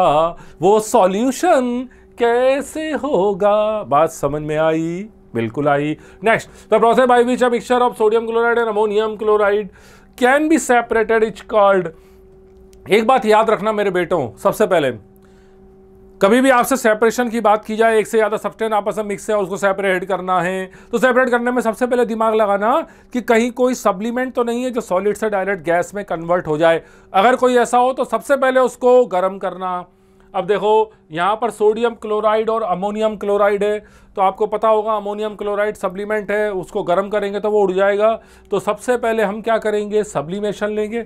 वो सॉल्यूशन कैसे होगा बात समझ में आई बिल्कुल आई next the process by which a mixture of sodium chloride and ammonium chloride can be separated which called एक बात याद रखना मेरे बेटों सबसे पहले कभी भी आपसे सेपरेशन की बात की जाए एक से ज़्यादा सब्सटेंट आपस में मिक्स है उसको सेपरेट करना है तो सेपरेट करने में सबसे पहले दिमाग लगाना कि कहीं कोई सप्लीमेंट तो नहीं है जो सॉलिड से डायरेक्ट गैस में कन्वर्ट हो जाए अगर कोई ऐसा हो तो सबसे पहले उसको गर्म करना अब देखो यहाँ पर सोडियम क्लोराइड और अमोनियम क्लोराइड है तो आपको पता होगा अमोनियम क्लोराइड सप्लीमेंट है उसको गर्म करेंगे तो वो उड़ जाएगा तो सबसे पहले हम क्या करेंगे सब्लीमेशन लेंगे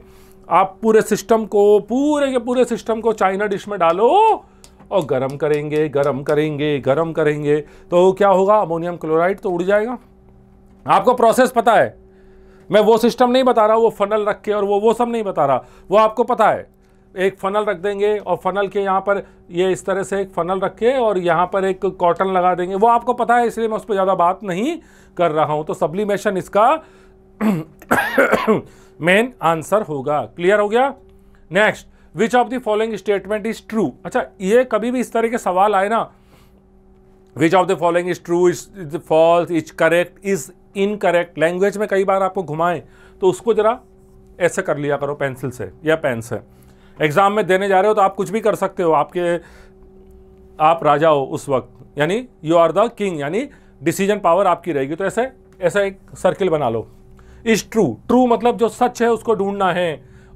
आप पूरे सिस्टम को पूरे के पूरे सिस्टम को चाइना डिश में डालो और गर्म करेंगे गर्म करेंगे गर्म करेंगे तो क्या होगा अमोनियम क्लोराइड तो उड़ जाएगा आपको प्रोसेस पता है मैं वो सिस्टम नहीं बता रहा वो फनल रख के और वो वो सब नहीं बता रहा वो आपको पता है एक फनल रख देंगे और फनल के यहाँ पर ये इस तरह से एक फनल रख के और यहाँ पर एक कॉटन लगा देंगे वो आपको पता है इसलिए मैं उस पर ज़्यादा बात नहीं कर रहा हूँ तो सब्लिमेशन इसका मेन आंसर होगा क्लियर हो गया next which of the following statement is true अच्छा ये कभी भी इस तरह के सवाल आए ना which of the following is true is false is correct is incorrect language में कई बार आपको घुमाएं तो उसको जरा ऐसे कर लिया करो पेंसिल से या पेन से एग्ज़ाम में देने जा रहे हो तो आप कुछ भी कर सकते हो आपके आप राजा हो उस वक्त यानी यू आर द किंग यानी डिसीजन पावर आपकी रहेगी तो ऐसे ऐसा एक सर्किल बना लो इज ट्रू ट्रू मतलब जो सच है उसको ढूंढना है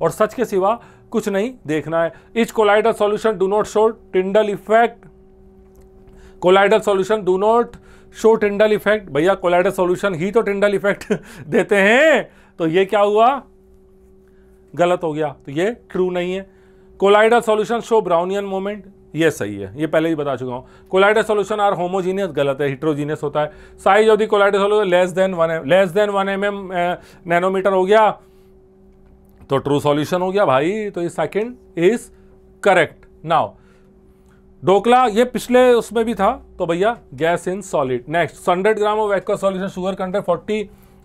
और सच के सिवा कुछ नहीं देखना है which colloidal solution do not show Tyndall effect colloidal solution do not show Tyndall effect भैया कोलाइडल सॉल्यूशन ही तो टिंडल इफेक्ट देते हैं तो ये क्या हुआ गलत हो गया तो ये ट्रू नहीं है colloidal solution show Brownian moment ये सही है ये पहले ही बता चुका हूँ कोलाइडल सॉल्यूशन आर होमोजीनियस गलत है हिट्रोजीनियस होता है size of the colloidal solution less than one less than one M M nanometer हो गया तो ट्रू सॉल्यूशन हो गया भाई तो ये सेकंड इज करेक्ट नाउ डोकला ये पिछले उसमें भी था तो भैया gas in solid next hundred gram of aqua solution sugar content forty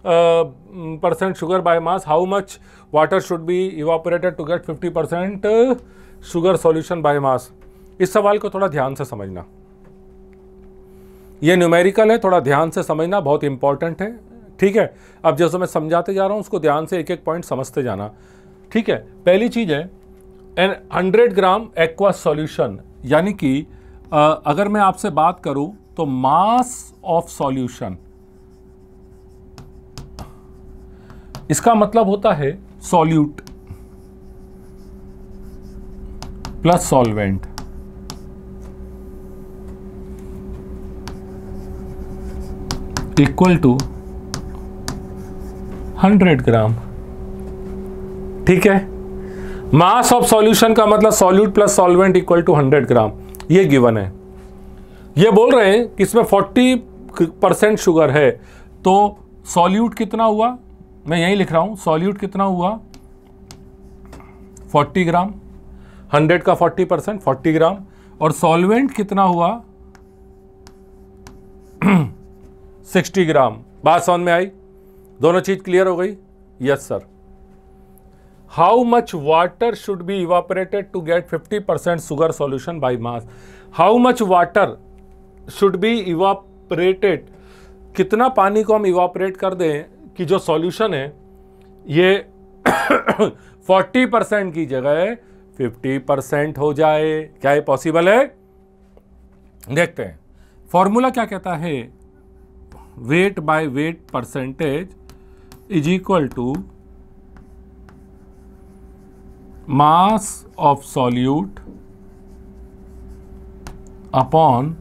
percent sugar by mass how much water should be evaporated to get fifty percent sugar solution by mass इस सवाल को थोड़ा ध्यान से समझना ये न्यूमेरिकल है थोड़ा ध्यान से समझना बहुत इंपॉर्टेंट है ठीक है अब जैसे मैं समझाते जा रहा हूँ उसको ध्यान से एक एक पॉइंट समझते जाना ठीक है पहली चीज़ है an hundred gram aqua solution यानी कि अगर मैं आपसे बात करूं तो मास ऑफ सॉल्यूशन इसका मतलब होता है solute plus solvent equal to hundred gram ठीक है मास ऑफ सॉल्यूशन का मतलब solute plus solvent equal to 100 gram ये गिवन है ये बोल रहे हैं कि इसमें 40 परसेंट शुगर है तो सॉल्यूट कितना हुआ मैं यही लिख रहा हूं सॉल्यूट कितना हुआ 40 ग्राम 100 का 40 परसेंट फोर्टी ग्राम और सॉल्वेंट कितना हुआ 60 ग्राम बात समझ में आई दोनों चीज़ क्लियर हो गई yes sir how much water should be evaporated to get fifty percent sugar solution by mass how much water should be evaporated कितना पानी को हम इवापरेट कर दें कि जो सॉल्यूशन है ये फोर्टी परसेंट की जगह फिफ्टी परसेंट हो जाए क्या ये पॉसिबल है देखते हैं फॉर्मूला क्या कहता है weight by weight percentage is equal to mass of solute upon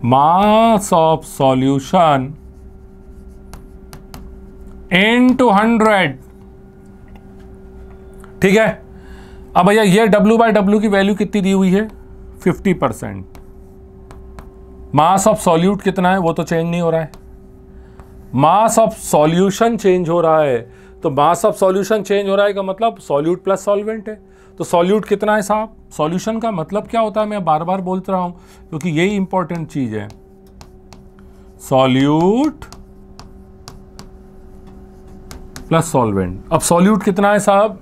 mass of solution to 100 ठीक है अब भैया ये W बाई डब्ल्यू की वैल्यू कितनी दी हुई है 50 परसेंट मास ऑफ सॉल्यूट कितना है वो तो चेंज नहीं हो रहा है मास ऑफ सॉल्यूशन चेंज हो रहा है तो मास ऑफ सॉल्यूशन चेंज हो रहा है का मतलब सॉल्यूट प्लस सॉल्वेंट है तो सॉल्यूट कितना है साहब सॉल्यूशन का मतलब क्या होता है मैं बार बार बोलता रहा हूं क्योंकि यही इंपॉर्टेंट चीज़ है सॉल्यूट प्लस सॉल्वेंट अब सॉल्यूट कितना है साहब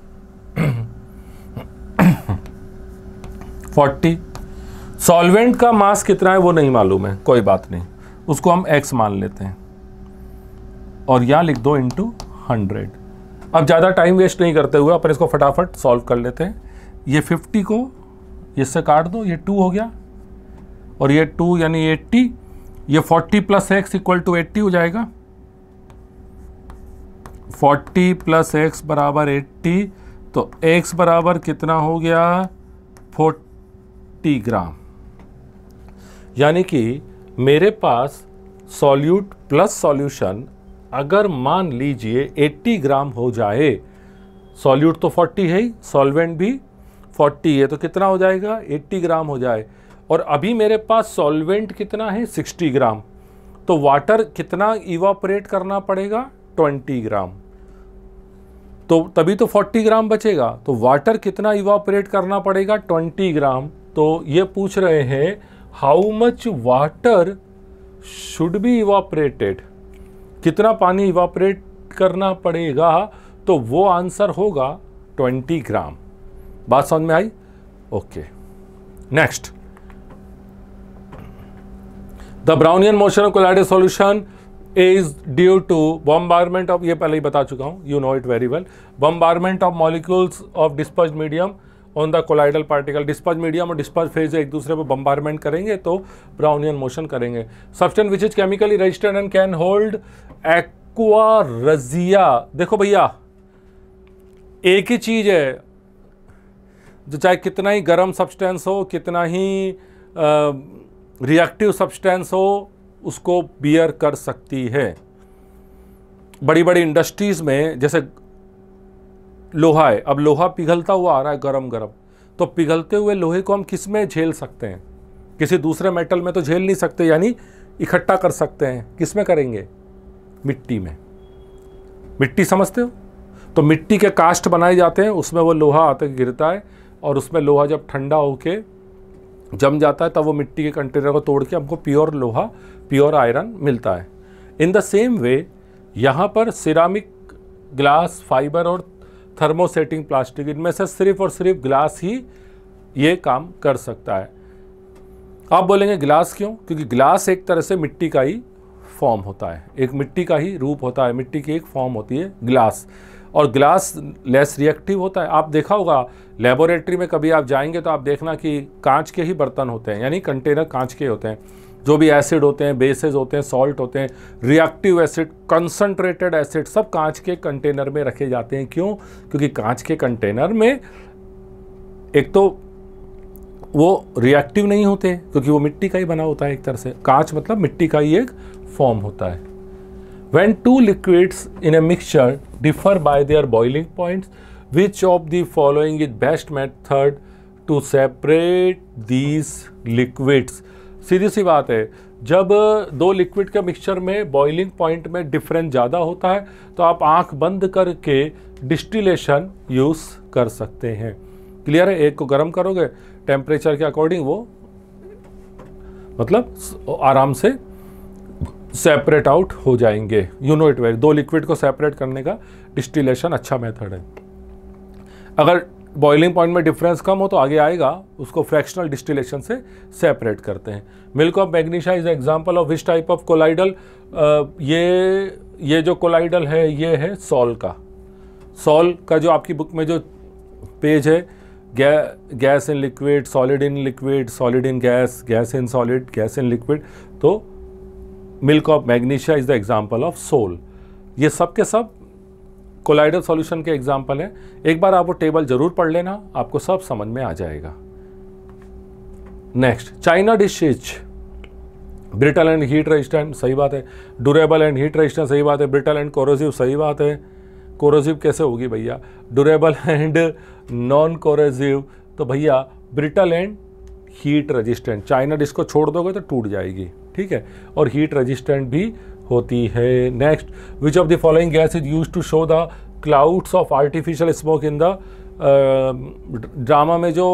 40 सॉल्वेंट का मास कितना है वो नहीं मालूम है कोई बात नहीं उसको हम एक्स मान लेते हैं और यहां लिख दो इंटू हंड्रेड अब ज़्यादा टाइम वेस्ट नहीं करते हुए अपन इसको फटाफट सॉल्व कर लेते हैं ये फिफ्टी को इससे काट दो ये टू हो गया और ये टू यानी एट्टी ये forty plus x equal to eighty हो जाएगा फोर्टी प्लस एक्स बराबर एट्टी तो एक्स बराबर कितना हो गया फोर्टी ग्राम यानी कि मेरे पास सॉल्यूट प्लस सॉल्यूशन अगर मान लीजिए 80 ग्राम हो जाए सॉल्यूट तो 40 है ही सॉल्वेंट भी 40 है तो कितना हो जाएगा 80 ग्राम हो जाए और अभी मेरे पास सॉल्वेंट कितना है 60 ग्राम तो वाटर कितना इवापरेट करना पड़ेगा 20 ग्राम तो तभी तो 40 ग्राम बचेगा तो वाटर कितना इवापरेट करना पड़ेगा 20 ग्राम तो ये पूछ रहे हैं how much water should be evaporated कितना पानी इवापरेट करना पड़ेगा तो वो आंसर होगा 20 ग्राम बात समझ में आई okay next the Brownian motion of colloidal solution is due to bombardment of ये पहले ही बता चुका हूं you know it very well bombardment of molecules of disperse medium on the colloidal particle disperse medium और डिस्पर्ज फेज एक दूसरे पर बम्बारमेंट करेंगे तो ब्राउनियन मोशन करेंगे substance which is chemically registered and can hold aqua regia देखो भैया एक ही चीज़ है जो चाहे कितना ही गर्म सब्सटेंस हो कितना ही रिएक्टिव सब्सटेंस हो उसको बियर कर सकती है बड़ी बड़ी इंडस्ट्रीज़ में जैसे लोहा है अब लोहा पिघलता हुआ आ रहा है गरम गरम तो पिघलते हुए लोहे को हम किस में झेल सकते हैं किसी दूसरे मेटल में तो झेल नहीं सकते यानी इकट्ठा कर सकते हैं किस में करेंगे मिट्टी में मिट्टी समझते हो तो मिट्टी के कास्ट बनाए जाते हैं उसमें वो लोहा आते गिरता है और उसमें लोहा जब ठंडा होके जम जाता है तब वो मिट्टी के कंटेनर को तोड़ के हमको प्योर लोहा प्योर आयरन मिलता है इन द सेम वे यहाँ पर सिरामिक ग्लास फाइबर और थर्मोसेटिंग प्लास्टिक इनमें से सिर्फ और सिर्फ ग्लास ही ये काम कर सकता है आप बोलेंगे ग्लास क्यों क्योंकि ग्लास एक तरह से मिट्टी का ही फॉर्म होता है एक मिट्टी का ही रूप होता है मिट्टी की एक फॉर्म होती है ग्लास और ग्लास लेस रिएक्टिव होता है आप देखा होगा लेबोरेटरी में कभी आप जाएंगे तो आप देखना कि कांच के ही बर्तन होते हैं यानी कंटेनर कांच के होते हैं जो भी एसिड होते हैं बेसेस होते हैं सॉल्ट होते हैं रिएक्टिव एसिड कंसनट्रेटेड एसिड सब कांच के कंटेनर में रखे जाते हैं क्यों क्योंकि कांच के कंटेनर में एक तो वो रिएक्टिव नहीं होते क्योंकि वो मिट्टी का ही बना होता है एक तरह से कांच मतलब मिट्टी का ही एक फॉर्म होता है when two liquids in a mixture differ by their boiling points which of the following is best method to separate these liquids सीधी सी बात है जब दो लिक्विड के मिक्सचर में बॉइलिंग पॉइंट में डिफरेंस ज़्यादा होता है तो आप आंख बंद करके डिस्टिलेशन यूज़ कर सकते हैं क्लियर है एक को गर्म करोगे टेम्परेचर के अकॉर्डिंग वो मतलब आराम से सेपरेट आउट हो जाएंगे यू नो इट वेरी दो लिक्विड को सेपरेट करने का डिस्टिलेशन अच्छा मेथड है अगर बॉइलिंग पॉइंट में डिफरेंस कम हो तो आगे आएगा उसको फ्रैक्शनल डिस्टिलेशन से सेपरेट करते हैं milk of magnesia is example of which type of colloidal ये ये जो कोलाइडल है ये है सॉल का सॉल का जो आपकी बुक में जो पेज है gas in liquid solid in liquid solid in gas gas in solid gas in liquid तो milk of magnesia is the example of sol ये सब के सब कोलाइडल सॉल्यूशन के एग्जाम्पल हैं एक बार आप वो टेबल ज़रूर पढ़ लेना आपको सब समझ में आ जाएगा next china dish is brittle and heat resistant सही बात है ड्यूरेबल एंड हीट रेजिस्टेंट सही बात है ब्रिटल एंड कोरोजिव सही बात है कोरोजिव कैसे होगी भैया ड्यूरेबल एंड नॉन कोरोजिव तो भैया brittle and heat resistant china dish को छोड़ दोगे तो टूट जाएगी ठीक है और हीट रजिस्टेंट भी होती है next which of the following gas is use to show the clouds of artificial smoke in the drama में जो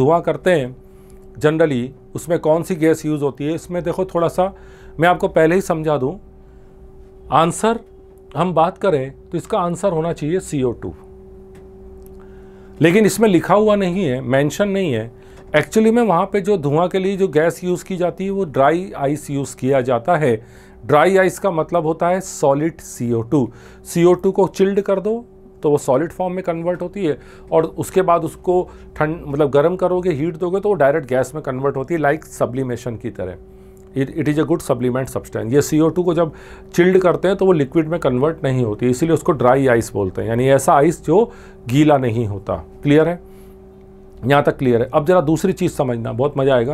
धुआं करते हैं जनरली उसमें कौन सी गैस यूज़ होती है इसमें देखो थोड़ा सा मैं आपको पहले ही समझा दूं आंसर हम बात करें तो इसका आंसर होना चाहिए सी लेकिन इसमें लिखा हुआ नहीं है मेंशन नहीं है एक्चुअली में वहाँ पे जो धुआं के लिए जो गैस यूज़ की जाती है वो ड्राई आइस यूज़ किया जाता है ड्राई आइस का मतलब होता है सॉलिड CO2 CO2 को चिल्ड कर दो तो वो सॉलिड फॉर्म में कन्वर्ट होती है और उसके बाद उसको ठंड मतलब गर्म करोगे हीट दोगे तो वो डायरेक्ट गैस में कन्वर्ट होती है लाइक सब्लीमेशन की तरह it is a good supplement substance ये सी को जब चिल्ड करते हैं तो वो लिक्विड में कन्वर्ट नहीं होती इसीलिए उसको ड्राई आइस बोलते हैं यानी ऐसा आइस जो गीला नहीं होता क्लियर है यहाँ तक क्लियर है अब ज़रा दूसरी चीज़ समझना बहुत मज़ा आएगा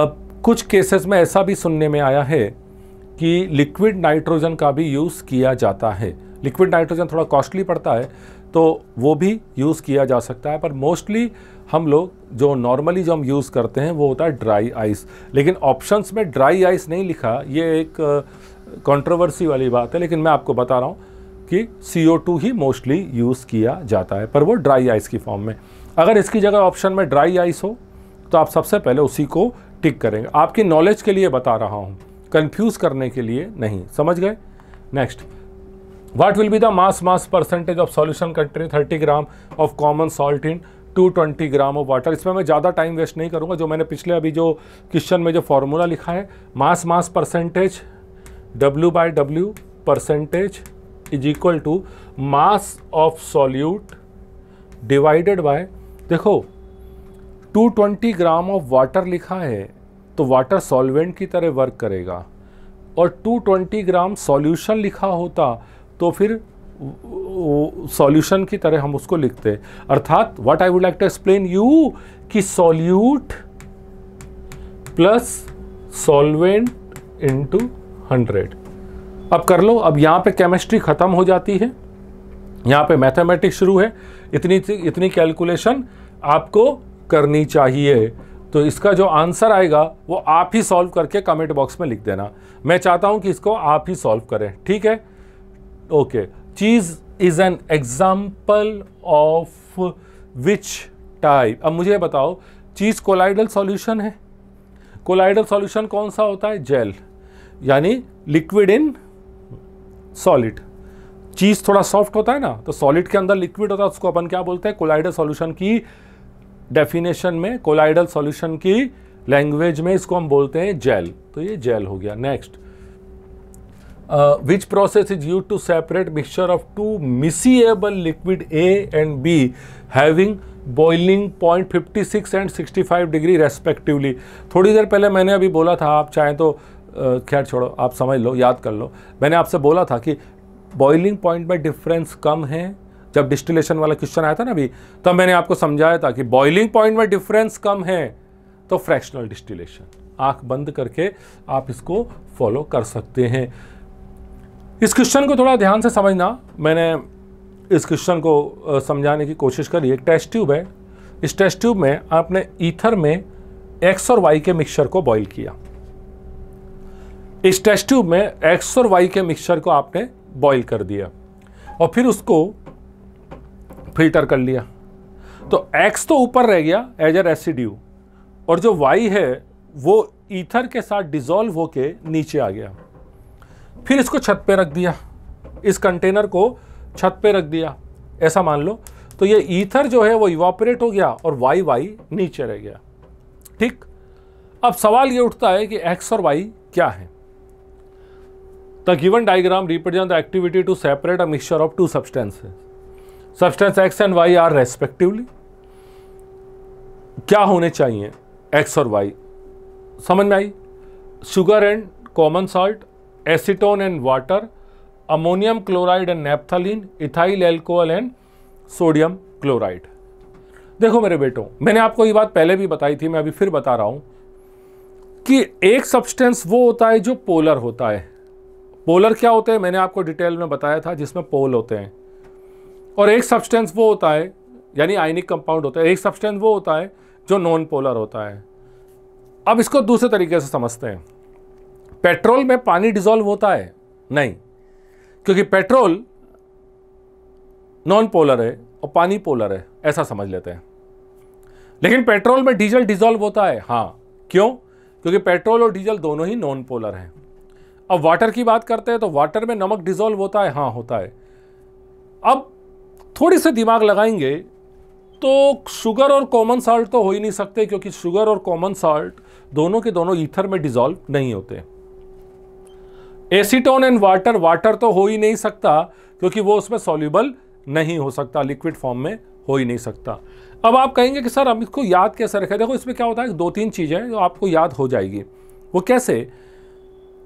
अब कुछ केसेस में ऐसा भी सुनने में आया है कि लिक्विड नाइट्रोजन का भी यूज़ किया जाता है लिक्विड नाइट्रोजन थोड़ा कॉस्टली पड़ता है तो वो भी यूज़ किया जा सकता है पर मोस्टली हम लोग जो नॉर्मली जो हम यूज़ करते हैं वो होता है ड्राई आइस लेकिन ऑप्शंस में ड्राई आइस नहीं लिखा ये एक कंट्रोवर्सी वाली बात है लेकिन मैं आपको बता रहा हूँ कि टू ही मोस्टली यूज़ किया जाता है पर वो ड्राई आइस की फॉर्म में अगर इसकी जगह ऑप्शन में ड्राई आइस हो तो आप सबसे पहले उसी को टिक करेंगे आपकी नॉलेज के लिए बता रहा हूँ कन्फ्यूज़ करने के लिए नहीं समझ गए next what will be the mass mass percentage of solution country thirty gram of common salt in 220 gram of water इसमें मैं ज़्यादा टाइम वेस्ट नहीं करूँगा जो मैंने पिछले अभी जो क्वेश्चन में जो फॉर्मूला लिखा है mass mass percentage W by W percentage is equal to mass of solute divided by देखो 220 ग्राम ऑफ वाटर लिखा है तो वाटर सॉल्वेंट की तरह वर्क करेगा और 220 ग्राम सॉल्यूशन लिखा होता तो फिर सॉल्यूशन की तरह हम उसको लिखते अर्थात what I would like to explain you कि solute plus solvent into hundred अब कर लो अब यहां पे केमिस्ट्री ख़त्म हो जाती है यहाँ पे मैथमेटिक्स शुरू है इतनी इतनी कैलकुलेशन आपको करनी चाहिए तो इसका जो आंसर आएगा वो आप ही सॉल्व करके कमेंट बॉक्स में लिख देना मैं चाहता हूँ कि इसको आप ही सॉल्व करें ठीक है okay cheese is an example of which type अब मुझे बताओ चीज़ कोलाइडल सॉल्यूशन है कोलाइडल सॉल्यूशन कौन सा होता है जेल यानी लिक्विड इन सॉलिड चीज़ थोड़ा सॉफ्ट होता है ना तो सॉलिड के अंदर लिक्विड होता है उसको अपन क्या बोलते हैं कोलाइडल सॉल्यूशन की डेफिनेशन में कोलाइडल सॉल्यूशन की लैंग्वेज में इसको हम बोलते हैं जेल तो ये जेल हो गया next which process is use to separate mixture of two miscible liquid A and B having boiling point fifty six and sixty five degree respectively थोड़ी देर पहले मैंने अभी बोला था आप चाहें तो खैर छोड़ो आप समझ लो याद कर लो मैंने आपसे बोला था कि बॉइलिंग पॉइंट में डिफरेंस कम है जब डिस्टिलेशन वाला क्वेश्चन आया था ना अभी तब तो मैंने आपको समझाया था कि बॉइलिंग पॉइंट में डिफरेंस कम है तो फ्रैक्शनल डिस्टिलेशन आंख बंद करके आप इसको फॉलो कर सकते हैं इस क्वेश्चन को थोड़ा ध्यान से समझना मैंने इस क्वेश्चन को समझाने की कोशिश करी एक टेस्ट ट्यूब है इस टेस्ट ट्यूब में आपने ईथर में एक्स और वाई के मिक्सचर को बॉईल किया इस टेस्ट ट्यूब में एक्स और वाई के मिक्सचर को आपने बॉईल कर दिया और फिर उसको फिल्टर कर लिया तो एक्स तो ऊपर रह गया एज एसिड यू और जो वाई है वो ईथर के साथ डिजोल्व होके नीचे आ गया फिर इसको छत पे रख दिया इस कंटेनर को छत पे रख दिया ऐसा मान लो तो ये ईथर जो है वो इवापरेट हो गया और वाई वाई नीचे रह गया ठीक अब सवाल ये उठता है कि एक्स और वाई क्या है The given diagram represents the activity to separate a mixture of two substances. Substance X and Y are respectively. क्या होने चाहिए X और Y? समझ में आई sugar and common salt acetone and water ammonium chloride and naphthalene ethyl alcohol and sodium chloride देखो मेरे बेटों मैंने आपको ये बात पहले भी बताई थी मैं अभी फिर बता रहा हूँ कि एक सब्सटेंस वो होता है जो पोलर होता है पोलर क्या होते हैं मैंने आपको डिटेल में बताया था जिसमें पोल होते हैं और एक सब्सटेंस वो होता है यानी आयनिक कंपाउंड होता है एक सब्सटेंस वो होता है जो नॉन पोलर होता है अब इसको दूसरे तरीके से समझते हैं पेट्रोल में पानी डिजोल्व होता है नहीं क्योंकि पेट्रोल नॉन पोलर है और पानी पोलर है ऐसा समझ लेते हैं लेकिन पेट्रोल में डीजल डिजोल्व होता है हाँ क्यों क्योंकि पेट्रोल और डीजल दोनों ही नॉन पोलर हैं अब वाटर की बात करते हैं तो वाटर में नमक डिजोल्व होता है हाँ होता है अब थोड़ी से दिमाग लगाएंगे तो शुगर और कॉमन साल्ट तो हो ही नहीं सकते क्योंकि शुगर और कॉमन साल्ट दोनों के दोनों ईथर में डिजोल्व नहीं होते एसीटोन एंड वाटर वाटर तो हो ही नहीं सकता क्योंकि वो उसमें सॉल्यूबल नहीं हो सकता लिक्विड फॉर्म में हो ही नहीं सकता अब आप कहेंगे कि सर हम इसको याद कैसे रखें देखो इसमें क्या होता है दो तीन चीज़ें जो आपको याद हो जाएगी वो कैसे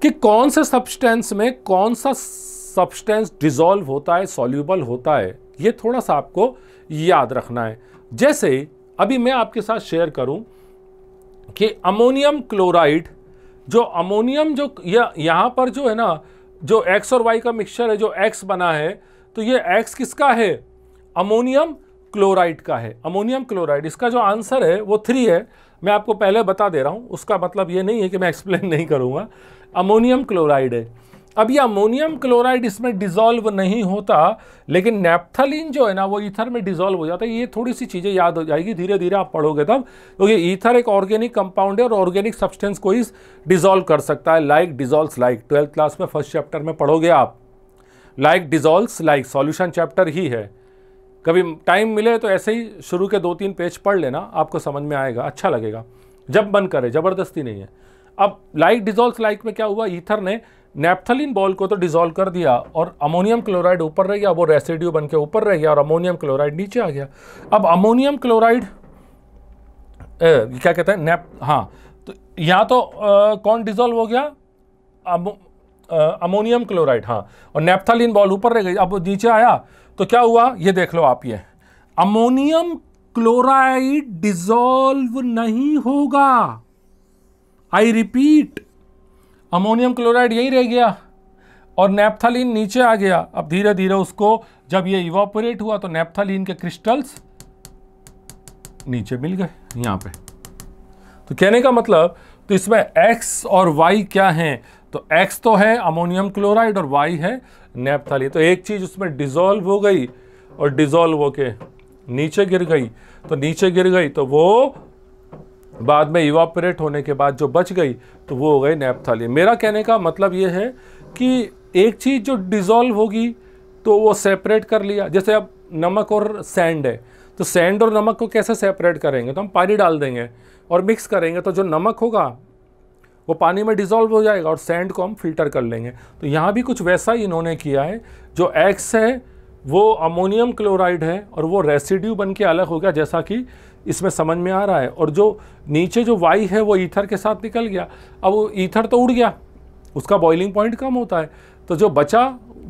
कि कौन से सब्सटेंस में कौन सा सब्सटेंस डिजोल्व होता है सॉल्यूबल होता है ये थोड़ा सा आपको याद रखना है जैसे अभी मैं आपके साथ शेयर करूं कि अमोनियम क्लोराइड जो अमोनियम जो यहां यहाँ पर जो है ना जो एक्स और वाई का मिक्सचर है जो एक्स बना है तो ये एक्स किसका है अमोनियम क्लोराइड का है अमोनियम क्लोराइड इसका जो आंसर है वो थ्री है मैं आपको पहले बता दे रहा हूँ उसका मतलब ये नहीं है कि मैं एक्सप्लेन नहीं करूँगा अमोनियम क्लोराइड है अब ये अमोनियम क्लोराइड इसमें डिजोल्व नहीं होता लेकिन नेपथलिन जो है ना वो ईथर में डिजोल्व हो जाता है ये थोड़ी सी चीज़ें याद हो जाएगी धीरे धीरे आप पढ़ोगे तब तो ईथर एक ऑर्गेनिक कंपाउंड है और ऑर्गेनिक सब्सटेंस को ही डिजोल्व कर सकता है like dissolve like twelfth class में फर्स्ट चैप्टर में पढ़ोगे आप like dissolve like solution chapter ही है कभी टाइम मिले तो ऐसे ही शुरू के दो तीन पेज पढ़ लेना आपको समझ में आएगा अच्छा लगेगा जब मन करे ज़बरदस्ती नहीं है अब लाइक डिजोल्व लाइक में क्या हुआ ईथर ने नेपथलिन बॉल को तो डिजोल्व कर दिया और अमोनियम क्लोराइड ऊपर रह गया वो रेसिड्यू बन के ऊपर रह गया और अमोनियम क्लोराइड नीचे आ गया अब अमोनियम क्लोराइड क्या कहते हैं नेप हाँ तो यहाँ तो आ, कौन डिजोल्व हो गया अब अमोनियम क्लोराइड हाँ और नेपथलिन बॉल ऊपर रह गई अब नीचे आया तो क्या हुआ ये देख लो आप ये अमोनियम क्लोराइड डिजोल्व नहीं होगा आई रिपीट अमोनियम क्लोराइड यहीं रह गया और नेपथालीन नीचे आ गया अब धीरे धीरे उसको जब ये इवापोरेट हुआ तो नेपथालीन के क्रिस्टल्स नीचे मिल गए यहां पे तो कहने का मतलब तो इसमें एक्स और वाई क्या हैं तो एक्स तो है अमोनियम क्लोराइड और वाई है नेपथालीन तो एक चीज़ उसमें डिजोल्व हो गई और डिजोल्व होके नीचे गिर गई तो नीचे गिर गई तो वो बाद में इवापरेट होने के बाद जो बच गई तो वो हो गई नेपथालिन मेरा कहने का मतलब ये है कि एक चीज़ जो डिज़ोल्व होगी तो वो सेपरेट कर लिया जैसे अब नमक और सैंड है तो सैंड और नमक को कैसे सेपरेट करेंगे तो हम पानी डाल देंगे और मिक्स करेंगे तो जो नमक होगा वो पानी में डिज़ोल्व हो जाएगा और सैंड को हम फिल्टर कर लेंगे तो यहाँ भी कुछ वैसा ही इन्होंने किया है जो एक्स है वो अमोनियम क्लोराइड है और वो रेसिड्यू बन के अलग हो गया जैसा कि इसमें समझ में आ रहा है और जो नीचे जो वाई है वो ईथर के साथ निकल गया अब वो ईथर तो उड़ गया उसका बॉइलिंग पॉइंट कम होता है तो जो बचा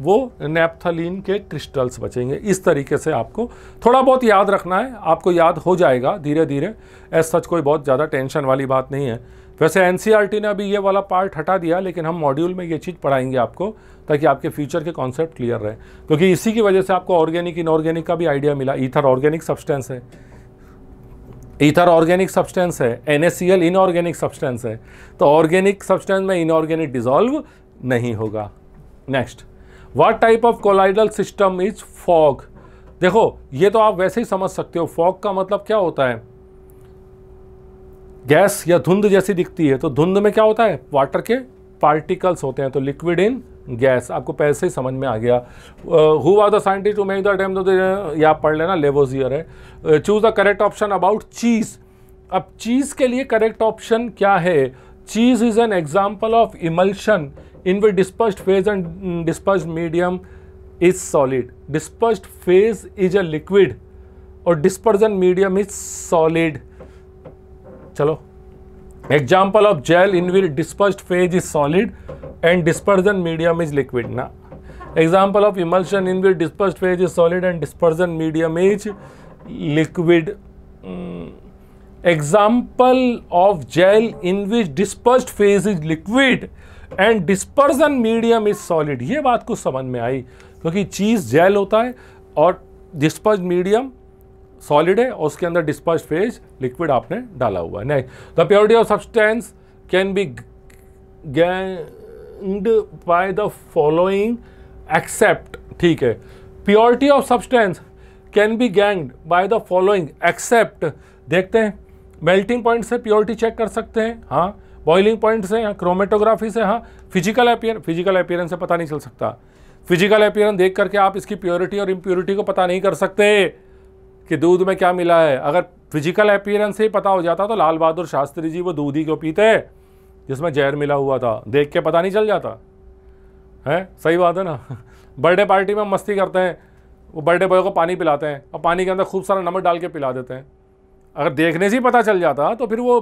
वो नेपथलिन के क्रिस्टल्स बचेंगे इस तरीके से आपको थोड़ा बहुत याद रखना है आपको याद हो जाएगा धीरे धीरे ऐस सच कोई बहुत ज़्यादा टेंशन वाली बात नहीं है वैसे एन e ने अभी ये वाला पार्ट हटा दिया लेकिन हम मॉड्यूल में ये चीज़ पढ़ाएंगे आपको ताकि आपके फ्यूचर के कॉन्सेप्ट क्लियर रहे क्योंकि इसी की वजह से आपको ऑर्गेनिक इनऑर्गेनिक का भी आइडिया मिला ईथर ऑर्गेनिक सब्सटेंस है ईथर ऑर्गेनिक सब्सटेंस है एन इनऑर्गेनिक सब्सटेंस है तो ऑर्गेनिक सब्सटेंस में इनऑर्गेनिक डिजॉल्व नहीं होगा next what type of colloidal system is fog देखो ये तो आप वैसे ही समझ सकते हो फॉग का मतलब क्या होता है गैस या धुंध जैसी दिखती है तो धुंध में क्या होता है वाटर के पार्टिकल्स होते हैं तो लिक्विड इन गैस आपको पैसे ही समझ में आ गया who was the scientist make the attempt तो, तो या पढ़ लेना लेवोजियर है choose the correct option about cheese अब चीज़ के लिए करेक्ट ऑप्शन क्या है cheese is an example of emulsion in way dispersed phase and dispersed medium is solid dispersed phase is a liquid और डिस्पर्जन मीडियम इज सॉलिड चलो Example of gel in which dispersed phase is solid and dispersion medium is liquid. Now, example of emulsion in which dispersed phase is solid and dispersion medium is liquid. Mm. Example of gel in which dispersed phase is liquid and dispersion medium is solid ये बात कुछ समझ में आई क्योंकि चीज़ जेल होता है और डिस्पर्ज मीडियम सॉलिड है और उसके अंदर डिस्पर्स फेज लिक्विड आपने डाला हुआ है next the purity of substance can be gauged by the following except ठीक है purity of substance can be gauged by the following except देखते हैं मेल्टिंग पॉइंट से प्योरिटी चेक कर सकते हैं हाँ बॉइलिंग पॉइंट से हाँ क्रोमेटोग्राफी से हाँ फिजिकल अपियर फिजिकल अपियरेंस से पता नहीं चल सकता फिजिकल अपियरेंस देख करके आप इसकी प्योरिटी और इम्प्योरिटी को पता नहीं कर सकते कि दूध में क्या मिला है अगर फिजिकल अपीयरेंस से ही पता हो जाता तो लाल बहादुर शास्त्री जी वो दूध ही क्यों पीते जिसमें जहर मिला हुआ था देख के पता नहीं चल जाता है सही बात है ना बर्थडे पार्टी में मस्ती करते हैं वो बर्थडे बॉय को पानी पिलाते हैं और पानी के अंदर खूब सारा नमक डाल के पिला देते हैं अगर देखने से ही पता चल जाता तो फिर वो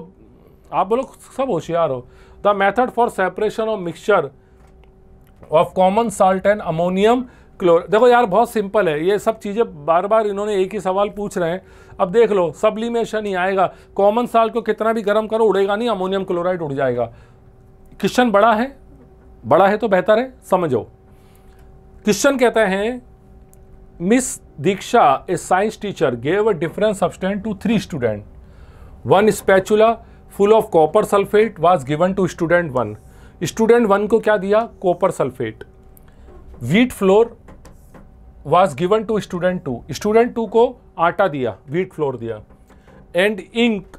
आप बोलो सब होशियार हो the method for separation of mixture of common salt and ammonium chlor देखो यार बहुत सिंपल है ये सब चीज़ें बार बार इन्होंने एक ही सवाल पूछ रहे हैं अब देख लो सब्लिमेशन ही आएगा कॉमन साल को कितना भी गर्म करो उड़ेगा नहीं अमोनियम क्लोराइड उड़ जाएगा क्वेश्चन बड़ा है बड़ा है तो बेहतर है समझो क्वेश्चन कहते हैं Miss Diksha a science teacher gave a different substance to three student one spatula full of copper sulphate was given to student one student one को क्या दिया copper sulphate wheat flour was given to student two student two को आटा दिया व्हीट फ्लोर दिया and ink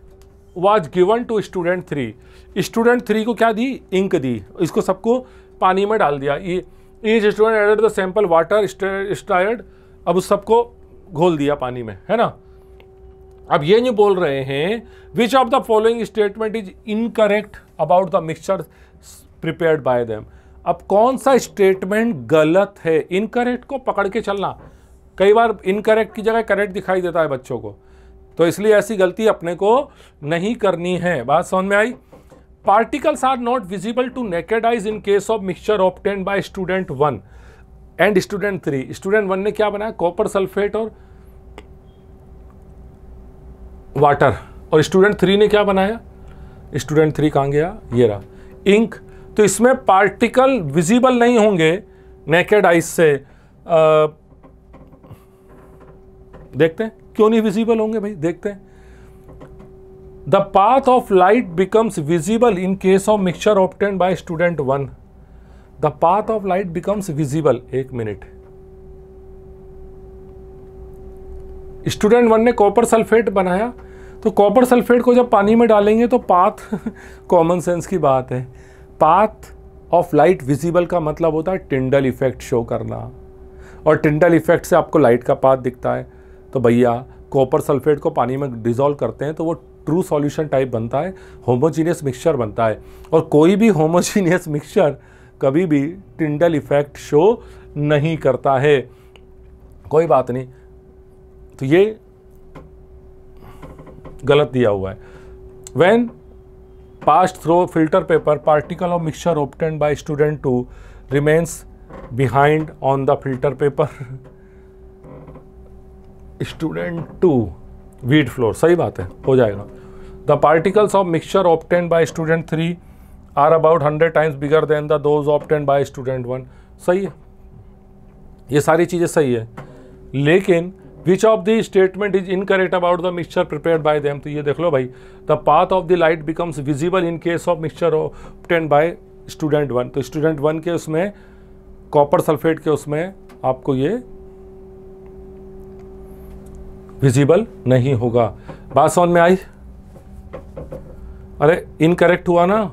was given to student three student three को क्या दी इंक दी इसको सबको पानी में डाल दिया each student added the sample water stirred अब उस सबको घोल दिया पानी में है ना अब ये नहीं बोल रहे हैं which of the following statement is incorrect about the mixture prepared by them अब कौन सा स्टेटमेंट गलत है इनकरेक्ट को पकड़ के चलना कई बार इनकरेक्ट की जगह करेक्ट दिखाई देता है बच्चों को तो इसलिए ऐसी गलती अपने को नहीं करनी है बात समझ में आई particles are not visible to naked eye in case of mixture obtained by student one and student three student one ने क्या बनाया कॉपर सल्फेट और वाटर और स्टूडेंट थ्री ने क्या बनाया स्टूडेंट थ्री कहाँ गया ये रहा इंक तो इसमें पार्टिकल विजिबल नहीं होंगे नेकेड आइस से आ, देखते हैं क्यों नहीं विजिबल होंगे भाई देखते हैं the path of light becomes visible in case of mixture obtained by student one the path of light becomes visible एक मिनट स्टूडेंट वन ने कॉपर सल्फेट बनाया तो कॉपर सल्फेट को जब पानी में डालेंगे तो पाथ कॉमन सेंस की बात है पाथ ऑफ लाइट विजिबल का मतलब होता है टिंडल इफेक्ट शो करना और टिंडल इफेक्ट से आपको लाइट का पाथ दिखता है तो भैया कॉपर सल्फेट को पानी में डिज़ोल्व करते हैं तो वो ट्रू सॉल्यूशन टाइप बनता है होमोजीनियस मिक्सचर बनता है और कोई भी होमोजीनियस मिक्सचर कभी भी टिंडल इफेक्ट शो नहीं करता है कोई बात नहीं तो ये गलत दिया हुआ है when passed through filter paper, particle or mixture obtained by student 2 remains behind on the filter paper. student 2 wheat flour सही बात है हो जाएगा the particles of mixture obtained by student three are about hundred times bigger than the those obtained by student one सही है ये सारी चीज़ें सही है लेकिन which of the statement is incorrect about the mixture prepare by them तो ये देख लो भाई the path of the light becomes visible in case of mixture obtained by student one तो स्टूडेंट वन के उसमें कॉपर सल्फेट के उसमें आपको ये विजिबल नहीं होगा बात समझ में आई अरे इनकरेक्ट हुआ ना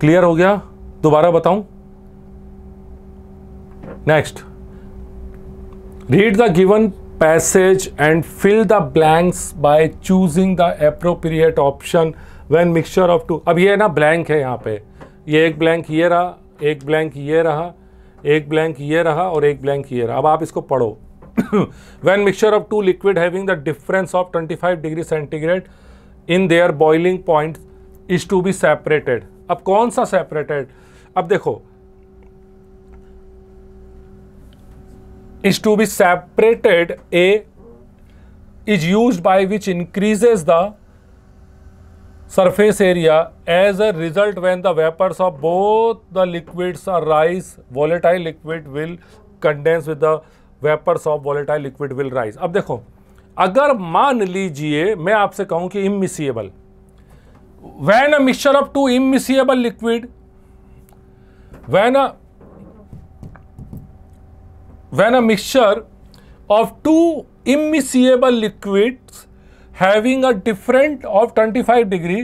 क्लियर हो गया दोबारा बताऊं next read the given passage and fill the blanks by choosing the appropriate option when mixture of two अब ये ना ब्लैंक है यहाँ पे ये एक ब्लैंक ये रहा एक ब्लैंक ये रहा एक ब्लैंक ये रहा और एक ब्लैंक ये रहा अब आप इसको पढ़ो when mixture of two liquid having the difference of twenty five degree centigrade in their boiling point is to be separated अब कौन सा सेपरेटेड अब देखो is to be separated A is used by which increases the surface area as a result when the vapors of both the liquids arise volatile liquid will condense with the vapors of volatile liquid will rise अब देखो अगर मान लीजिए मैं आपसे कहूं कि immiscible when a mixture of two immiscible liquid when a when a mixture of two immiscible liquids having a different of 25 degree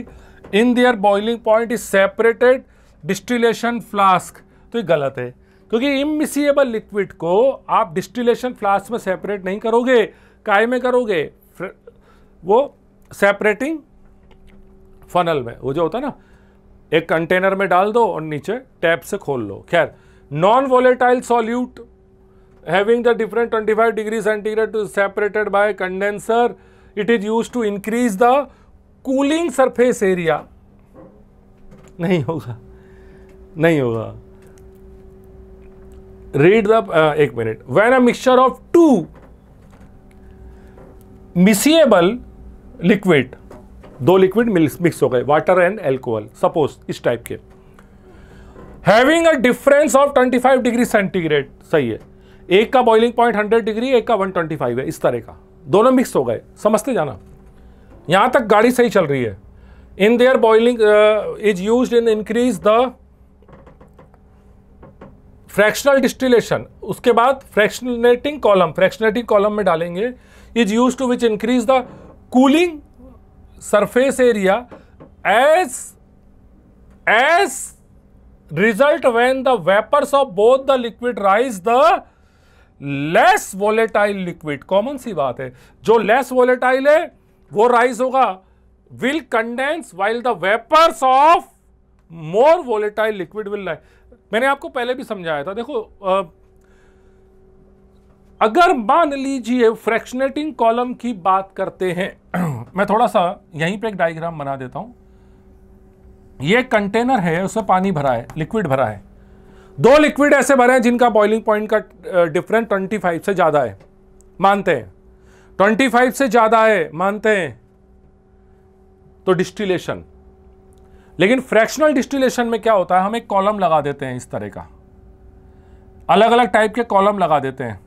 in their boiling point is separated distillation flask तो ये गलत है क्योंकि इमिसिएबल लिक्विड को आप डिस्टिलेशन फ्लास्क में सेपरेट नहीं करोगे काय में करोगे वो सेपरेटिंग फनल में वो जो होता है ना एक कंटेनर में डाल दो और नीचे टैप से खोल लो खैर non volatile solute having the different 25 degrees centigrade to separated by condenser it is used to increase the cooling surface area नहीं होगा नहीं होगा रीड द एक minute when a mixture of two miscible liquid दो लिक्विड मिक्स हो गए वाटर एंड एल्कोहल सपोज इस टाइप के having a difference of 25 degree centigrade सही है एक का बॉइलिंग पॉइंट 100 डिग्री एक का 125 है इस तरह का दोनों मिक्स हो गए समझते जाना यहाँ तक गाड़ी सही चल रही है in their boiling is use in increase the fractional distillation उसके बाद फ्रैक्शनेटिंग कॉलम फ्रैक्शनेटिंग कॉलम में डालेंगे is use to which increase the cooling surface area as as result when the vapours of both the liquid rise the less volatile liquid common सी बात है जो लेस वॉलेटाइल है वो राइज होगा will condense while the vapours of more volatile liquid will lie मैंने आपको पहले भी समझाया था देखो आ, अगर मान लीजिए फ्रैक्शनेटिंग कॉलम की बात करते हैं मैं थोड़ा सा यहीं पे एक डायग्राम बना देता हूं ये कंटेनर है उसमें पानी भरा है लिक्विड भरा है दो लिक्विड ऐसे भरे हैं जिनका बॉइलिंग पॉइंट का डिफरेंस ट्वेंटी फाइव से ज़्यादा है मानते हैं ट्वेंटी फाइव से ज़्यादा है मानते हैं तो डिस्टिलेशन लेकिन फ्रैक्शनल डिस्टिलेशन में क्या होता है हम एक कॉलम लगा देते हैं इस तरह का अलग अलग टाइप के कॉलम लगा देते हैं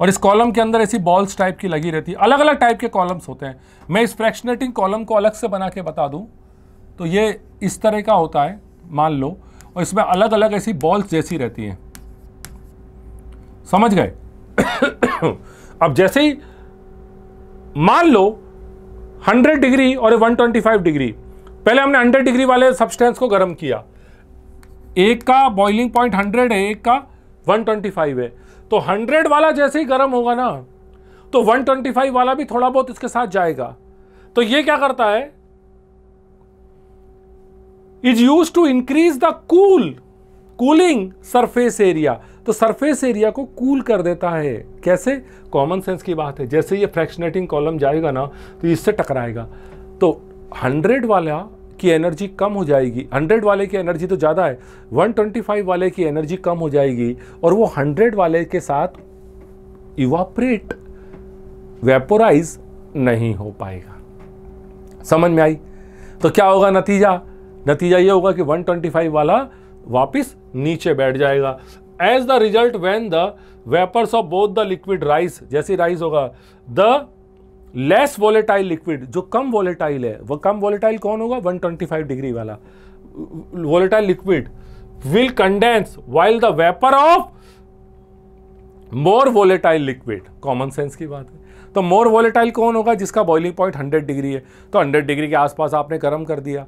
और इस कॉलम के अंदर ऐसी बॉल्स टाइप की लगी रहती है अलग अलग टाइप के कॉलम्स होते हैं मैं इस फ्रैक्शनेटिंग कॉलम को अलग से बना के बता दूं तो ये इस तरह का होता है मान लो और इसमें अलग अलग ऐसी बॉल्स जैसी रहती हैं समझ गए अब जैसे ही मान लो 100 डिग्री और 125 डिग्री पहले हमने 100 डिग्री वाले सब्सटेंस को गर्म किया एक का बॉइलिंग पॉइंट 100 है एक का 125 है तो 100 वाला जैसे ही गर्म होगा ना तो 125 वाला भी थोड़ा बहुत इसके साथ जाएगा तो ये क्या करता है is use to increase the cool cooling surface area तो सरफेस एरिया को कूल cool कर देता है कैसे कॉमन सेंस की बात है जैसे ये फ्रैक्शनेटिंग कॉलम जाएगा ना तो इससे टकराएगा तो 100 वाला की एनर्जी कम हो जाएगी 100 वाले की एनर्जी तो ज़्यादा है 125 वाले की एनर्जी कम हो जाएगी और वो 100 वाले के साथ इवापरेट वेपोराइज नहीं हो पाएगा समझ में आई तो क्या होगा नतीजा नतीजा ये होगा कि 125 वाला वापस नीचे बैठ जाएगा as the result when the vapours of both the liquid rise जैसी राइस होगा द लेस वोलेटाइल लिक्विड जो कम वोलेटाइल है वह कम वॉलेटाइल कौन होगा 125 डिग्री वाला volatile liquid will condense while the vapour of more volatile liquid common sense की बात है तो मोर वॉलेटाइल कौन होगा जिसका बॉइलिंग पॉइंट 100 डिग्री है तो 100 डिग्री के आसपास आपने गर्म कर दिया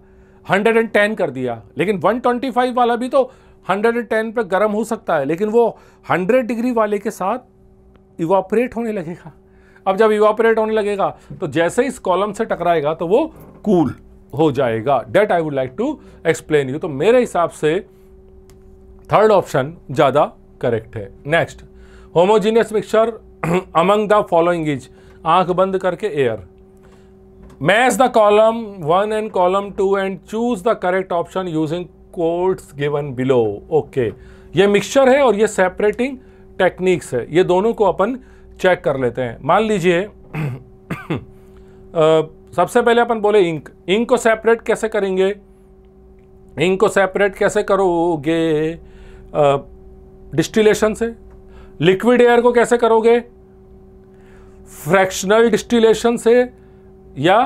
110 कर दिया लेकिन 125 वाला भी तो 110 पे गर्म हो सकता है लेकिन वो 100 डिग्री वाले के साथ इवापरेट होने लगेगा अब जब इवापरेट होने लगेगा तो जैसे इस कॉलम से टकराएगा तो वो कूल cool हो जाएगा that I would like to explain you तो मेरे हिसाब से थर्ड ऑप्शन ज़्यादा करेक्ट है next homogeneous mixture among the following is आंख बंद करके air match the column one and column two and choose the correct option using codes given below okay ये मिक्सचर है और ये सेपरेटिंग टेक्निक्स है ये दोनों को अपन चेक कर लेते हैं मान लीजिए सबसे पहले अपन बोले इंक इंक को सेपरेट कैसे करेंगे इंक को सेपरेट कैसे करोगे डिस्टिलेशन से लिक्विड एयर को कैसे करोगे फ्रैक्शनल डिस्टिलेशन से या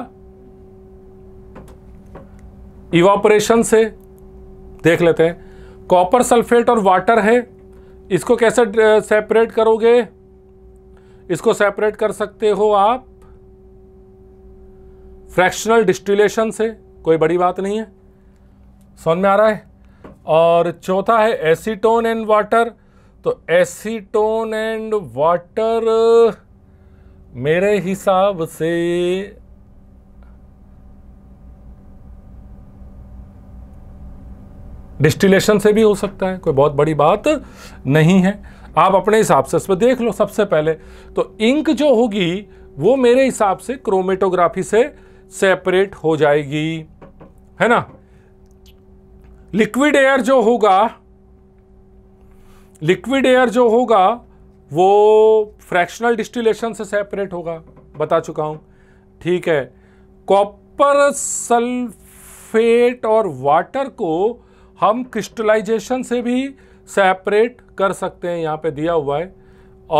इवापोरेशन से देख लेते हैं कॉपर सल्फेट और वाटर है इसको कैसे सेपरेट करोगे इसको सेपरेट कर सकते हो आप फ्रैक्शनल डिस्टिलेशन से कोई बड़ी बात नहीं है समझ में आ रहा है और चौथा है एसीटोन एंड वाटर तो एसीटोन एंड वाटर मेरे हिसाब से डिस्टिलेशन से भी हो सकता है कोई बहुत बड़ी बात नहीं है आप अपने हिसाब से इसमें देख लो सबसे पहले तो इंक जो होगी वो मेरे हिसाब से क्रोमेटोग्राफी से सेपरेट हो जाएगी है ना लिक्विड एयर जो होगा लिक्विड एयर जो होगा वो फ्रैक्शनल डिस्टिलेशन से सेपरेट होगा बता चुका हूं ठीक है कॉपर सल्फेट और वाटर को हम क्रिस्टलाइजेशन से भी सेपरेट कर सकते हैं यहाँ पे दिया हुआ है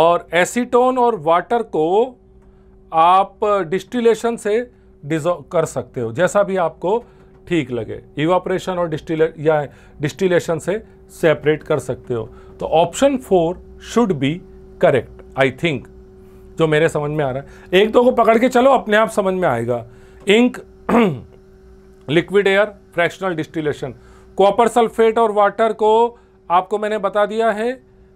और एसीटोन और वाटर को आप डिस्टिलेशन से डिजो कर सकते हो जैसा भी आपको ठीक लगे इवापरेशन और डिस्टिले या डिस्टिलेशन से सेपरेट कर सकते हो तो option four should be correct I think जो मेरे समझ में आ रहा है एक दो को पकड़ के चलो अपने आप समझ में आएगा ink liquid air fractional distillation copper sulphate और वाटर को आपको मैंने बता दिया है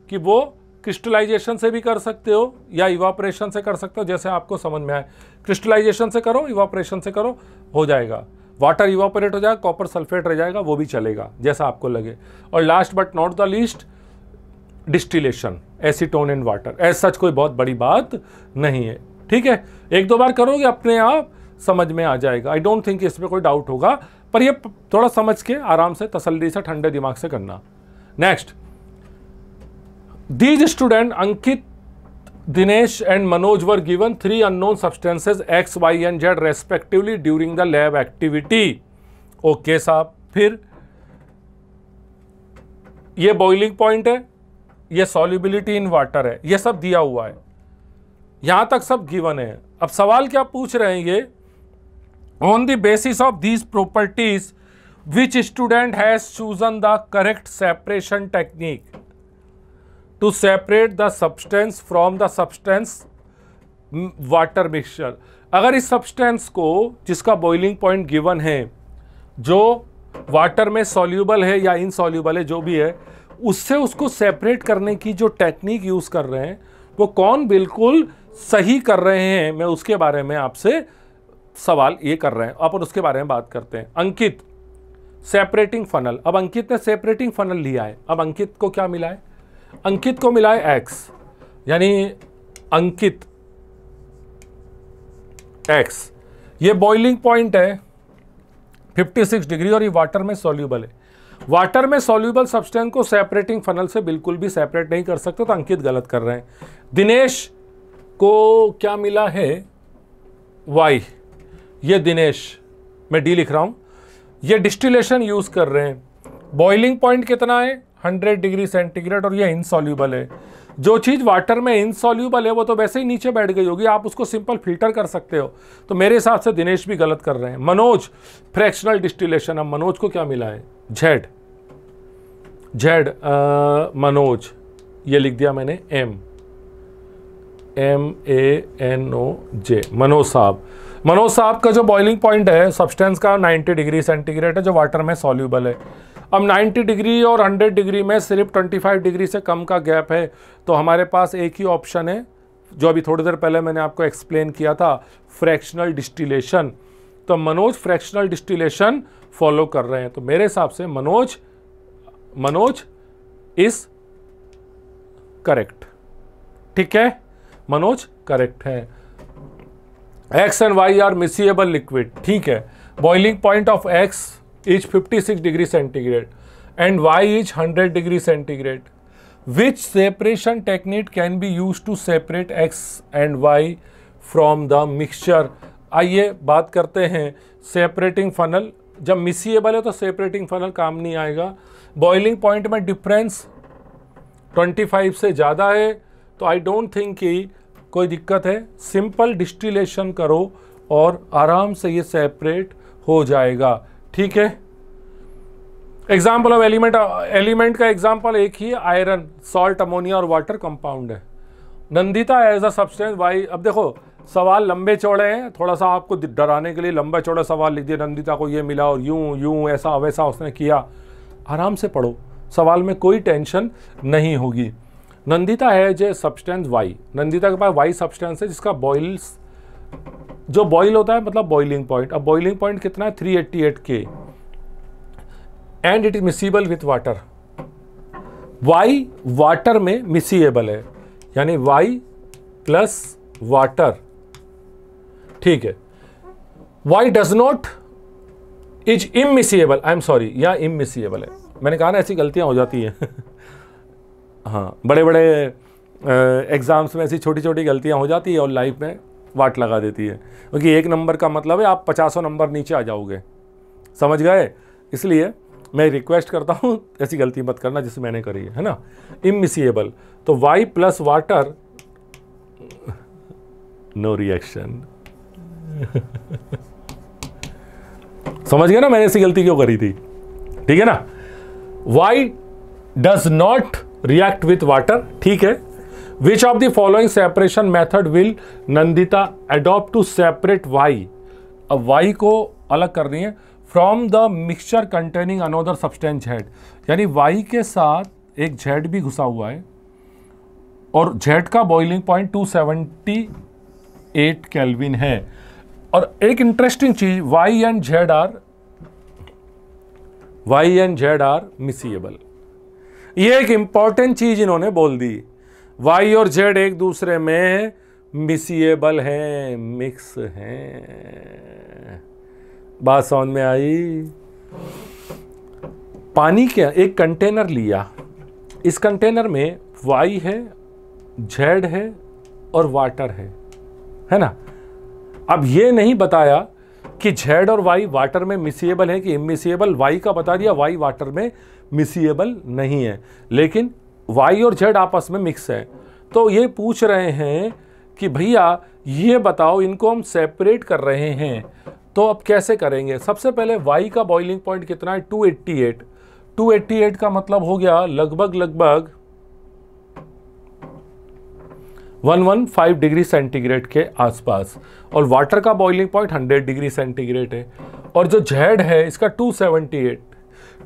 कि वो क्रिस्टलाइजेशन से भी कर सकते हो या इवापरेशन से कर सकते हो जैसे आपको समझ में आए क्रिस्टलाइजेशन से करो इवापरेशन से करो हो जाएगा वाटर इवापोरेट हो जाएगा कॉपर सल्फेट रह जाएगा वो भी चलेगा जैसा आपको लगे और last but not the least distillation acetone in water as such कोई बहुत बड़ी बात नहीं है ठीक है एक दो बार करोगे अपने आप समझ में आ जाएगा आई डोंट थिंक इसमें कोई डाउट होगा पर ये थोड़ा समझ के आराम से तसल्ली से ठंडे दिमाग से करना next these student Ankit Dinesh and Manoj were given three unknown substances X Y and Z respectively during the lab activity okay साहब फिर ये बॉइलिंग पॉइंट है ये सॉल्युबिलिटी इन वाटर है ये सब दिया हुआ है यहां तक सब गिवन है अब सवाल क्या पूछ रहे हैं ये on the basis of these properties which student has chosen the correct separation technique to separate the substance from the substance water mixture अगर इस सब्सटेंस को जिसका बॉइलिंग पॉइंट गिवन है जो वाटर में सॉल्यूबल है या इनसॉल्यूबल है जो भी है उससे उसको सेपरेट करने की जो टेक्निक यूज़ कर रहे हैं वो कौन बिल्कुल सही कर रहे हैं मैं उसके बारे में आपसे सवाल ये कर रहे हैं अपन उसके बारे में बात करते हैं अंकित सेपरेटिंग फनल अब अंकित ने सेपरेटिंग फनल लिया है अब अंकित को क्या मिला है अंकित को मिला है एक्स यानी अंकित एक्स ये बॉइलिंग पॉइंट है 56 डिग्री और ये वाटर में सोल्यूबल है वाटर में सोल्यूबल सब्सटेंस को सेपरेटिंग फनल से बिल्कुल भी सेपरेट नहीं कर सकते तो अंकित गलत कर रहे हैं दिनेश को क्या मिला है वाई ये दिनेश मैं डी लिख रहा हूँ ये डिस्टिलेशन यूज़ कर रहे हैं बॉइलिंग पॉइंट कितना है 100 डिग्री सेंटीग्रेड और ये इनसॉल्यूबल है जो चीज़ वाटर में इनसॉल्यूबल है वो तो वैसे ही नीचे बैठ गई होगी आप उसको सिंपल फिल्टर कर सकते हो तो मेरे हिसाब से दिनेश भी गलत कर रहे हैं मनोज फ्रैक्शनल डिस्टिलेशन अब मनोज को क्या मिला है जेड जेड मनोज ये लिख दिया मैंने M M A N O J Manoj साहब मनोज साहब का जो बॉइलिंग पॉइंट है सब्सटेंस का 90 डिग्री सेंटीग्रेड है जो वाटर में सॉल्यूबल है अब 90 डिग्री और 100 डिग्री में सिर्फ 25 डिग्री से कम का गैप है तो हमारे पास एक ही ऑप्शन है जो अभी थोड़ी देर पहले मैंने आपको एक्सप्लेन किया था फ्रैक्शनल डिस्टिलेशन तो मनोज फ्रैक्शनल डिस्टिलेशन फॉलो कर रहे हैं तो मेरे हिसाब से मनोज मनोज इज करेक्ट ठीक है मनोज करेक्ट है X and Y are miscible liquid ठीक है boiling point of X is 56 degree centigrade and Y is 100 degree centigrade which separation technique can be use to separate X and Y from the mixture आइए बात करते हैं सेपरेटिंग फनल जब मिसिएबल है तो सेपरेटिंग फनल काम नहीं आएगा बॉइलिंग पॉइंट में डिफरेंस 25 से ज़्यादा है तो आई डोंट थिंक कि कोई दिक्कत है सिंपल डिस्टिलेशन करो और आराम से ये सेपरेट हो जाएगा ठीक है एग्जाम्पल ऑफ एलिमेंट एलिमेंट का एग्जाम्पल एक ही आयरन सॉल्ट अमोनिया और वाटर कंपाउंड है Nandita as a substance Y अब देखो सवाल लंबे चौड़े हैं थोड़ा सा आपको डराने के लिए लंबा चौड़ा सवाल लिख दिया नंदिता को ये मिला और यूं यूं ऐसा वैसा उसने किया आराम से पढ़ो सवाल में कोई टेंशन नहीं होगी नंदिता है जो सब्सटेंस वाई नंदिता के पास वाई सब्सटेंस है जिसका बॉइल्स जो बॉइल होता है मतलब बॉइलिंग पॉइंट अब बॉइलिंग पॉइंट कितना है three eighty eight K and it is miscible with water Y water में मिसीएबल है यानी वाई प्लस वाटर ठीक है Y does not is immiscible I am sorry या इमिसिएबल है मैंने कहा ना ऐसी गलतियां हो जाती हैं हाँ बड़े बड़े एग्ज़ाम्स में ऐसी छोटी छोटी गलतियाँ हो जाती है और लाइफ में वाट लगा देती है क्योंकि एक नंबर का मतलब है आप पचासों नंबर नीचे आ जाओगे समझ गए इसलिए मैं रिक्वेस्ट करता हूँ ऐसी गलती मत करना जिसे मैंने करी है है ना इमिसिएबल तो Y plus water no reaction समझ गए ना मैंने ऐसी गलती क्यों करी थी ठीक है ना Y does not react with water ठीक है which of the following separation method will Nandita adopt to separate Y अब वाई को अलग कर रही है from the mixture containing another substance Z यानी वाई के साथ एक जेड भी घुसा हुआ है और जेड का boiling point two seventy eight kelvin है और एक इंटरेस्टिंग चीज Y and Z are Y and Z are miscible ये एक इंपॉर्टेंट चीज़ इन्होंने बोल दी वाई और जेड एक दूसरे में मिसिएबल हैं मिक्स हैं बात समझ में आई पानी के एक कंटेनर लिया इस कंटेनर में वाई है जेड है और वाटर है है ना अब ये नहीं बताया कि जेड और वाई वाटर में मिसिएबल है कि इमिसिएबल वाई का बता दिया वाई वाटर में मिसिएबल नहीं है लेकिन वाई और जेड आपस में मिक्स है तो ये पूछ रहे हैं कि भैया ये बताओ इनको हम सेपरेट कर रहे हैं तो अब कैसे करेंगे सबसे पहले वाई का बॉइलिंग पॉइंट कितना है 288 288 का मतलब हो गया लगभग लगभग 115 डिग्री सेंटीग्रेड के आसपास और वाटर का बॉइलिंग पॉइंट 100 डिग्री सेंटीग्रेड है और जो जेड है इसका 278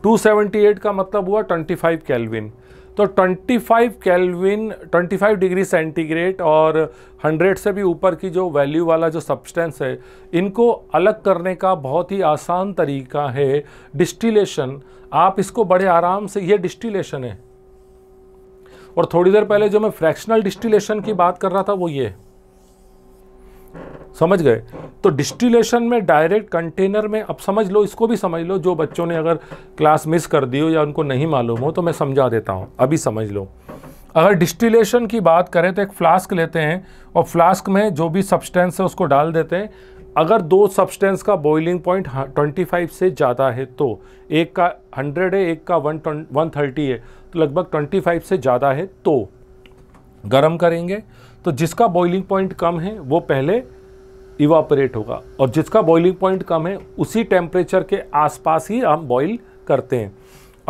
278 का मतलब हुआ 25 कैलविन तो 25 कैलविन ट्वेंटी डिग्री सेंटीग्रेड और 100 से भी ऊपर की जो वैल्यू वाला जो सब्सटेंस है इनको अलग करने का बहुत ही आसान तरीका है डिस्टिलेशन आप इसको बड़े आराम से ये डिस्टिलेशन है और थोड़ी देर पहले जो मैं फ्रैक्शनल डिस्टिलेशन की बात कर रहा था वो ये है समझ गए तो डिस्टिलेशन में डायरेक्ट कंटेनर में अब समझ लो इसको भी समझ लो जो बच्चों ने अगर क्लास मिस कर दी हो या उनको नहीं मालूम हो तो मैं समझा देता हूँ अभी समझ लो अगर डिस्टिलेशन की बात करें तो एक फ्लास्क लेते हैं और फ्लास्क में जो भी सब्सटेंस है उसको डाल देते हैं अगर दो सब्सटेंस का बॉइलिंग पॉइंट 25 से ज़्यादा है तो एक का 100 है एक का 130 है तो लगभग 25 से ज़्यादा है तो गर्म करेंगे तो जिसका बॉइलिंग पॉइंट कम है वो पहले इवापोरेट होगा और जिसका बॉइलिंग पॉइंट कम है उसी टेम्परेचर के आसपास ही हम बॉइल करते हैं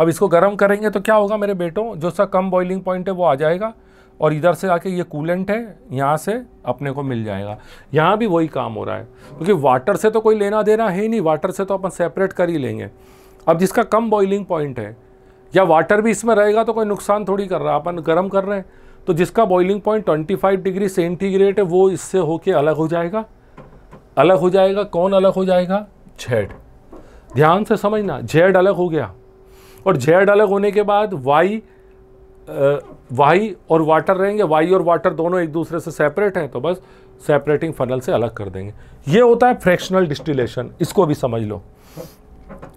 अब इसको गर्म करेंगे तो क्या होगा मेरे बेटों जो सा कम बॉइलिंग पॉइंट है वो आ जाएगा और इधर से आके ये कूलेंट है यहाँ से अपने को मिल जाएगा यहाँ भी वही काम हो रहा है क्योंकि वाटर से तो कोई लेना देना है ही नहीं वाटर से तो अपन सेपरेट कर ही लेंगे अब जिसका कम बॉइलिंग पॉइंट है या वाटर भी इसमें रहेगा तो कोई नुकसान थोड़ी कर रहा अपन गर्म कर रहे हैं तो जिसका बॉइलिंग पॉइंट 25 डिग्री सेंटीग्रेड है वो इससे होके अलग हो जाएगा अलग हो जाएगा कौन अलग हो जाएगा झेड ध्यान से समझना जेड अलग हो गया और जेड अलग होने के बाद वाई वाई और वाटर रहेंगे वाई और वाटर दोनों एक दूसरे से सेपरेट हैं तो बस सेपरेटिंग फनल से अलग कर देंगे ये होता है फ्रैक्शनल डिस्टिलेशन इसको भी समझ लो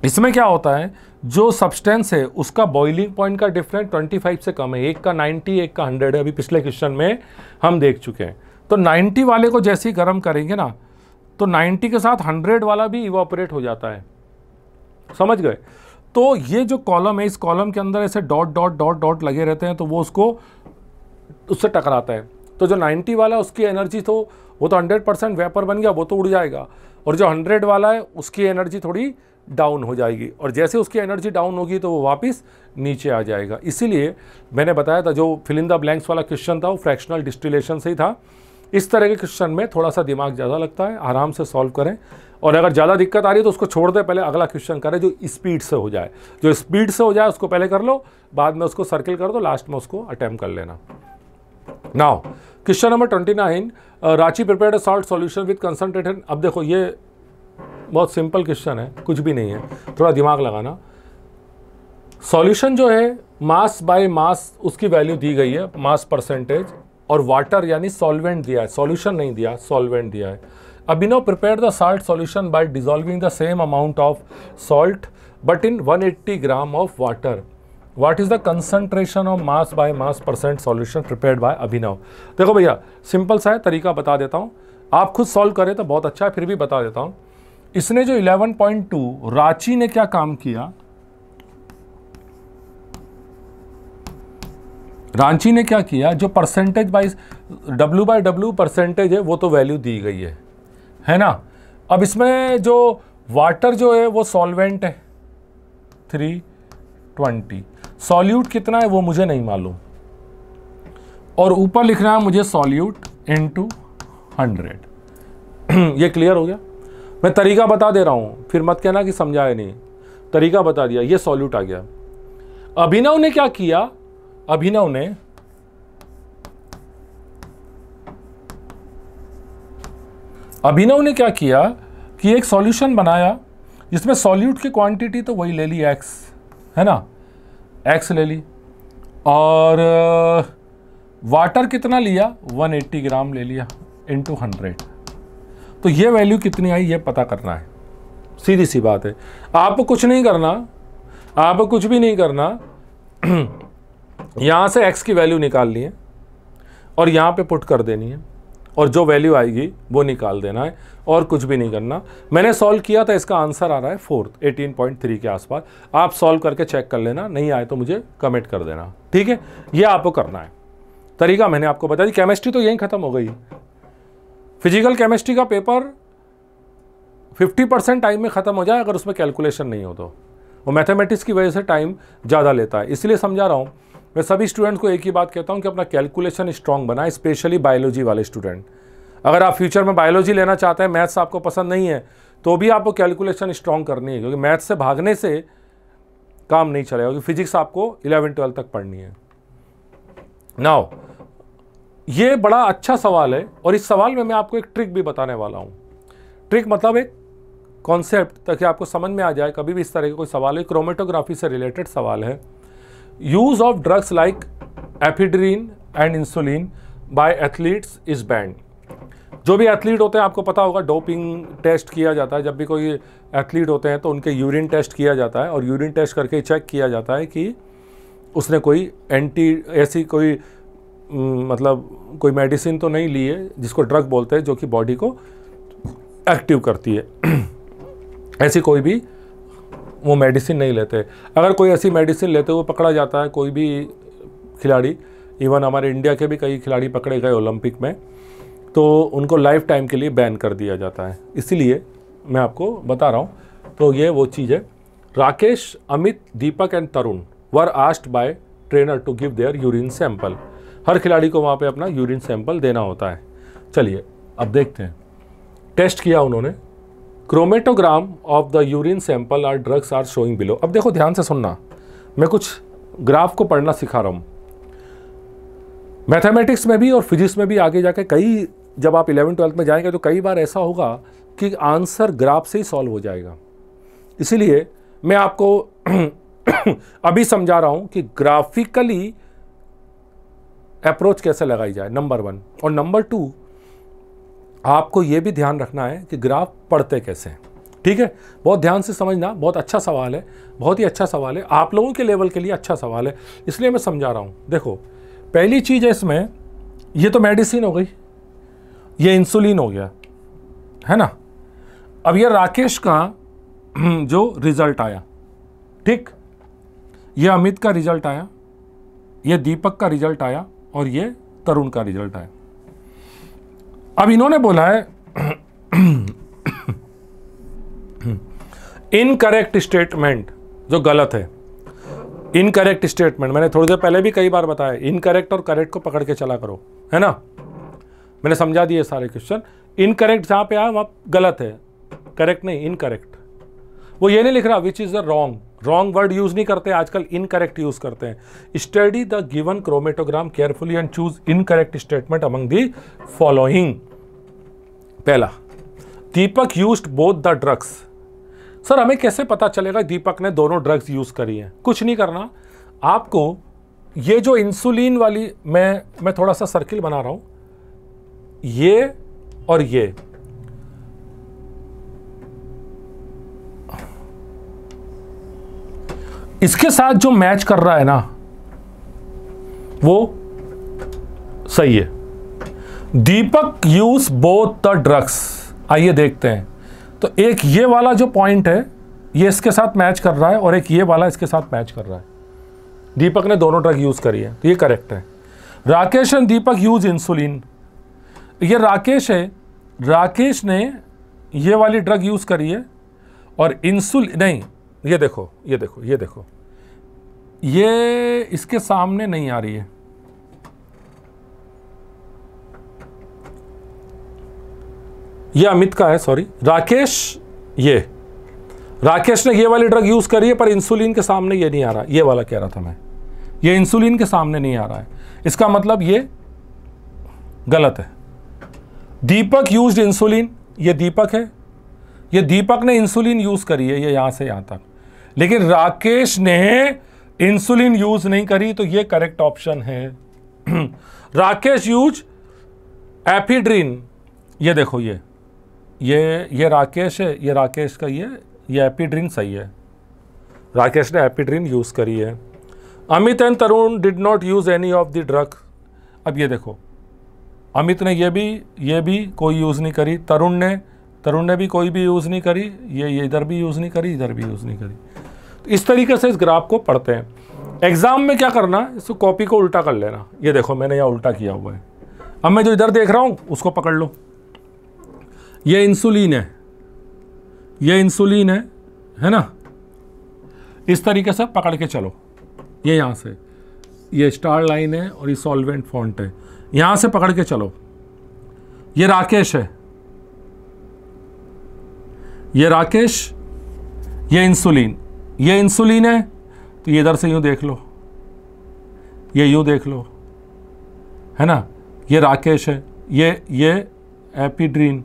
इसमें क्या होता है जो सब्सटेंस है उसका बॉइलिंग पॉइंट का डिफरेंस 25 से कम है एक का 90 एक का 100 है अभी पिछले क्वेश्चन में हम देख चुके हैं तो 90 वाले को जैसे ही गर्म करेंगे ना तो 90 के साथ 100 वाला भी इवापोरेट हो जाता है समझ गए तो ये जो कॉलम है इस कॉलम के अंदर ऐसे डॉट डॉट डॉट डॉट लगे रहते हैं तो वो उसको उससे टकराता है तो जो नाइन्टी वाला उसकी एनर्जी तो वो तो हंड्रेड परसेंट वेपर बन गया वो तो उड़ जाएगा और जो हंड्रेड वाला है उसकी एनर्जी थोड़ी डाउन हो जाएगी और जैसे उसकी एनर्जी डाउन होगी तो वो वापस नीचे आ जाएगा इसीलिए मैंने बताया था जो फिलिंदा द ब्लैंक्स वाला क्वेश्चन था वो फ्रैक्शनल डिस्टिलेशन से ही था इस तरह के क्वेश्चन में थोड़ा सा दिमाग ज़्यादा लगता है आराम से सॉल्व करें और अगर ज़्यादा दिक्कत आ रही है तो उसको छोड़ दें पहले अगला क्वेश्चन करें जो स्पीड से हो जाए जो स्पीड से हो जाए उसको पहले कर लो बाद में उसको सर्किल कर दो लास्ट में उसको अटैम्प कर लेना now question number twenty nine Ranchi prepare salt solution with concentrated अब देखो ये बहुत सिंपल क्वेश्चन है कुछ भी नहीं है थोड़ा दिमाग लगाना सॉल्यूशन जो है मास बाय मास उसकी वैल्यू दी गई है मास परसेंटेज और वाटर यानी सॉल्वेंट दिया है सॉल्यूशन नहीं दिया सॉल्वेंट दिया है Abhinav prepare the salt solution by dissolving the same amount of salt but in 180 gram of water what is the concentration of mass by mass percent solution prepared by Abhinav देखो भैया सिंपल सा है तरीका बता देता हूँ आप खुद सॉल्व करें तो बहुत अच्छा है फिर भी बता देता हूँ इसने जो 11.2 रांची ने क्या काम किया रांची ने क्या किया जो percentage wise W by W percentage है वो तो वैल्यू दी गई है है ना अब इसमें जो वाटर जो है वो सॉल्वेंट है थ्री ट्वेंटी सॉल्यूट कितना है वो मुझे नहीं मालूम और ऊपर लिखना है मुझे सॉल्यूट इनटू हंड्रेड ये क्लियर हो गया मैं तरीका बता दे रहा हूँ फिर मत कहना कि समझाया नहीं तरीका बता दिया ये सॉल्यूट आ गया अभिनव ने क्या किया अभिनव ने अभिनव ने क्या किया कि एक सॉल्यूशन बनाया जिसमें सॉल्यूट की क्वांटिटी तो वही ले ली एक्स है ना एक्स ले ली और वाटर uh, कितना लिया 180 ग्राम ले लिया इनटू 100 तो ये वैल्यू कितनी आई ये पता करना है सीधी सी बात है आपको कुछ नहीं करना आपको कुछ भी नहीं करना यहाँ से एक्स की वैल्यू निकालनी है और यहाँ पे पुट कर देनी है और जो वैल्यू आएगी वो निकाल देना है और कुछ भी नहीं करना मैंने सॉल्व किया था इसका आंसर आ रहा है फोर्थ 18.3 के आसपास आप सॉल्व करके चेक कर लेना नहीं आए तो मुझे कमेंट कर देना ठीक है ये आपको करना है तरीका मैंने आपको बता दी केमिस्ट्री तो यहीं ख़त्म हो गई फिजिकल केमिस्ट्री का पेपर 50 परसेंट टाइम में ख़त्म हो जाए अगर उसमें कैलकुलेशन नहीं हो तो वो मैथमेटिक्स की वजह से टाइम ज़्यादा लेता है इसलिए समझा रहा हूँ मैं सभी स्टूडेंट्स को एक ही बात कहता हूँ कि अपना कैलकुलेशन स्ट्रांग बनाए स्पेशली बायोलॉजी वाले स्टूडेंट अगर आप फ्यूचर में बायोलॉजी लेना चाहते हैं मैथ्स आपको पसंद नहीं है तो भी आपको कैलकुलेशन स्ट्रांग करनी है क्योंकि मैथ्स से भागने से काम नहीं चलेगा क्योंकि फिजिक्स आपको इलेवन ट्वेल्थ तक पढ़नी है नाउ ये बड़ा अच्छा सवाल है और इस सवाल में मैं आपको एक ट्रिक भी बताने वाला हूँ ट्रिक मतलब एक कॉन्सेप्ट ताकि आपको समझ में आ जाए कभी भी इस तरह का कोई सवाल है क्रोमेटोग्राफी से रिलेटेड सवाल है use of drugs like ephedrine and insulin by athletes is banned जो भी एथलीट होते हैं आपको पता होगा डोपिंग टेस्ट किया जाता है जब भी कोई एथलीट होते हैं तो उनके यूरिन टेस्ट किया जाता है और यूरिन टेस्ट करके चेक किया जाता है कि उसने कोई एंटी ऐसी कोई मतलब कोई मेडिसिन तो नहीं ली है जिसको ड्रग बोलते हैं जो कि बॉडी को एक्टिव करती है ऐसी कोई भी वो मेडिसिन नहीं लेते अगर कोई ऐसी मेडिसिन लेते हुए पकड़ा जाता है कोई भी खिलाड़ी इवन हमारे इंडिया के भी कई खिलाड़ी पकड़े गए ओलंपिक में तो उनको लाइफ टाइम के लिए बैन कर दिया जाता है इसीलिए मैं आपको बता रहा हूँ तो ये वो चीज़ है Rakesh Amit Deepak and Tarun were asked by trainer to give their urine sample हर खिलाड़ी को वहाँ पे अपना यूरिन सैंपल देना होता है चलिए अब देखते हैं टेस्ट किया उन्होंने chromatogram of the urine sample are drugs are showing below अब देखो ध्यान से सुनना मैं कुछ ग्राफ को पढ़ना सिखा रहा हूँ मैथमेटिक्स में भी और फिजिक्स में भी आगे जाके कई जब आप इलेवन ट्वेल्थ में जाएंगे तो कई बार ऐसा होगा कि आंसर ग्राफ से ही सॉल्व हो जाएगा इसीलिए मैं आपको अभी समझा रहा हूँ कि ग्राफिकली अप्रोच कैसे लगाई जाए नंबर वन और नंबर टू आपको ये भी ध्यान रखना है कि ग्राफ पढ़ते कैसे हैं ठीक है बहुत ध्यान से समझना बहुत अच्छा सवाल है बहुत ही अच्छा सवाल है आप लोगों के लेवल के लिए अच्छा सवाल है इसलिए मैं समझा रहा हूँ देखो पहली चीज़ है इसमें ये तो मेडिसिन हो गई ये इंसुलिन हो गया है ना अब ये राकेश का जो रिज़ल्ट आया ठीक ये अमित का रिज़ल्ट आया ये दीपक का रिज़ल्ट आया और ये तरुण का रिजल्ट है अब इन्होंने बोला है इनकरेक्ट स्टेटमेंट जो गलत है इनकरेक्ट स्टेटमेंट मैंने थोड़ी देर पहले भी कई बार बताया इनकरेक्ट और करेक्ट को पकड़ के चला करो है ना मैंने समझा दिए सारे क्वेश्चन इनकरेक्ट जहां पे आया वहां गलत है करेक्ट नहीं इनकरेक्ट वो ये नहीं लिख रहा which is the wrong wrong word use नहीं करते आजकल इनकरेक्ट यूज़ करते हैं study the given chromatogram carefully and choose incorrect statement among the following पहला Deepak use both the drugs sir हमें कैसे पता चलेगा दीपक ने दोनों ड्रग्स यूज़ करी हैं कुछ नहीं करना आपको ये जो इंसुलिन वाली मैं मैं थोड़ा सा सर्किल बना रहा हूँ ये और ये इसके साथ जो मैच कर रहा है ना वो सही है Deepak use both the drugs आइए देखते हैं तो एक ये वाला जो पॉइंट है ये इसके साथ मैच कर रहा है और एक ये वाला इसके साथ मैच कर रहा है दीपक ने दोनों ड्रग यूज़ करी है तो ये करेक्ट है Rakesh and Deepak use insulin ये राकेश है राकेश ने ये वाली ड्रग यूज़ करी है और इंसुलिन नहीं ये देखो ये देखो ये देखो ये इसके सामने नहीं आ रही है ये अमित का है सॉरी राकेश ये राकेश ने ये वाली ड्रग यूज़ करी है पर इंसुलिन के सामने ये नहीं आ रहा ये वाला कह रहा था मैं ये इंसुलिन के सामने नहीं आ रहा है इसका मतलब ये गलत है दीपक यूज्ड इंसुलिन ये दीपक है ये दीपक ने इंसुलिन यूज़ करी है ये यहां से यहां तक लेकिन राकेश ने इंसुलिन यूज नहीं करी तो ये करेक्ट ऑप्शन है राकेश यूज एपिड्रीन ये देखो ये ये ये राकेश है ये राकेश का ये ये एपिड्रीन सही है राकेश ने एपिड्रीन यूज़ करी है Amit and Tarun did not use any of the drug अब ये देखो अमित ने ये भी ये भी कोई यूज़ नहीं करी तरुण ने तरुण ने भी कोई भी यूज़ नहीं करी ये ये इधर भी यूज़ नहीं करी इधर भी यूज़ नहीं करी इस तरीके से इस ग्राफ को पढ़ते हैं एग्ज़ाम में क्या करना है इसको कॉपी को उल्टा कर लेना ये देखो मैंने यहाँ उल्टा किया हुआ है अब मैं जो इधर देख रहा हूँ उसको पकड़ लो ये इंसुलिन है ये इंसुलिन है है ना इस तरीके से पकड़ के चलो ये यहाँ से ये स्टार लाइन है और ये सॉल्वेंट फॉन्ट है यहाँ से पकड़ के चलो ये राकेश है ये राकेश ये इंसुलिन ये इंसुलिन है तो ये इधर से यूं देख लो ये यूं देख लो है ना ये राकेश है ये ये एपीड्रीन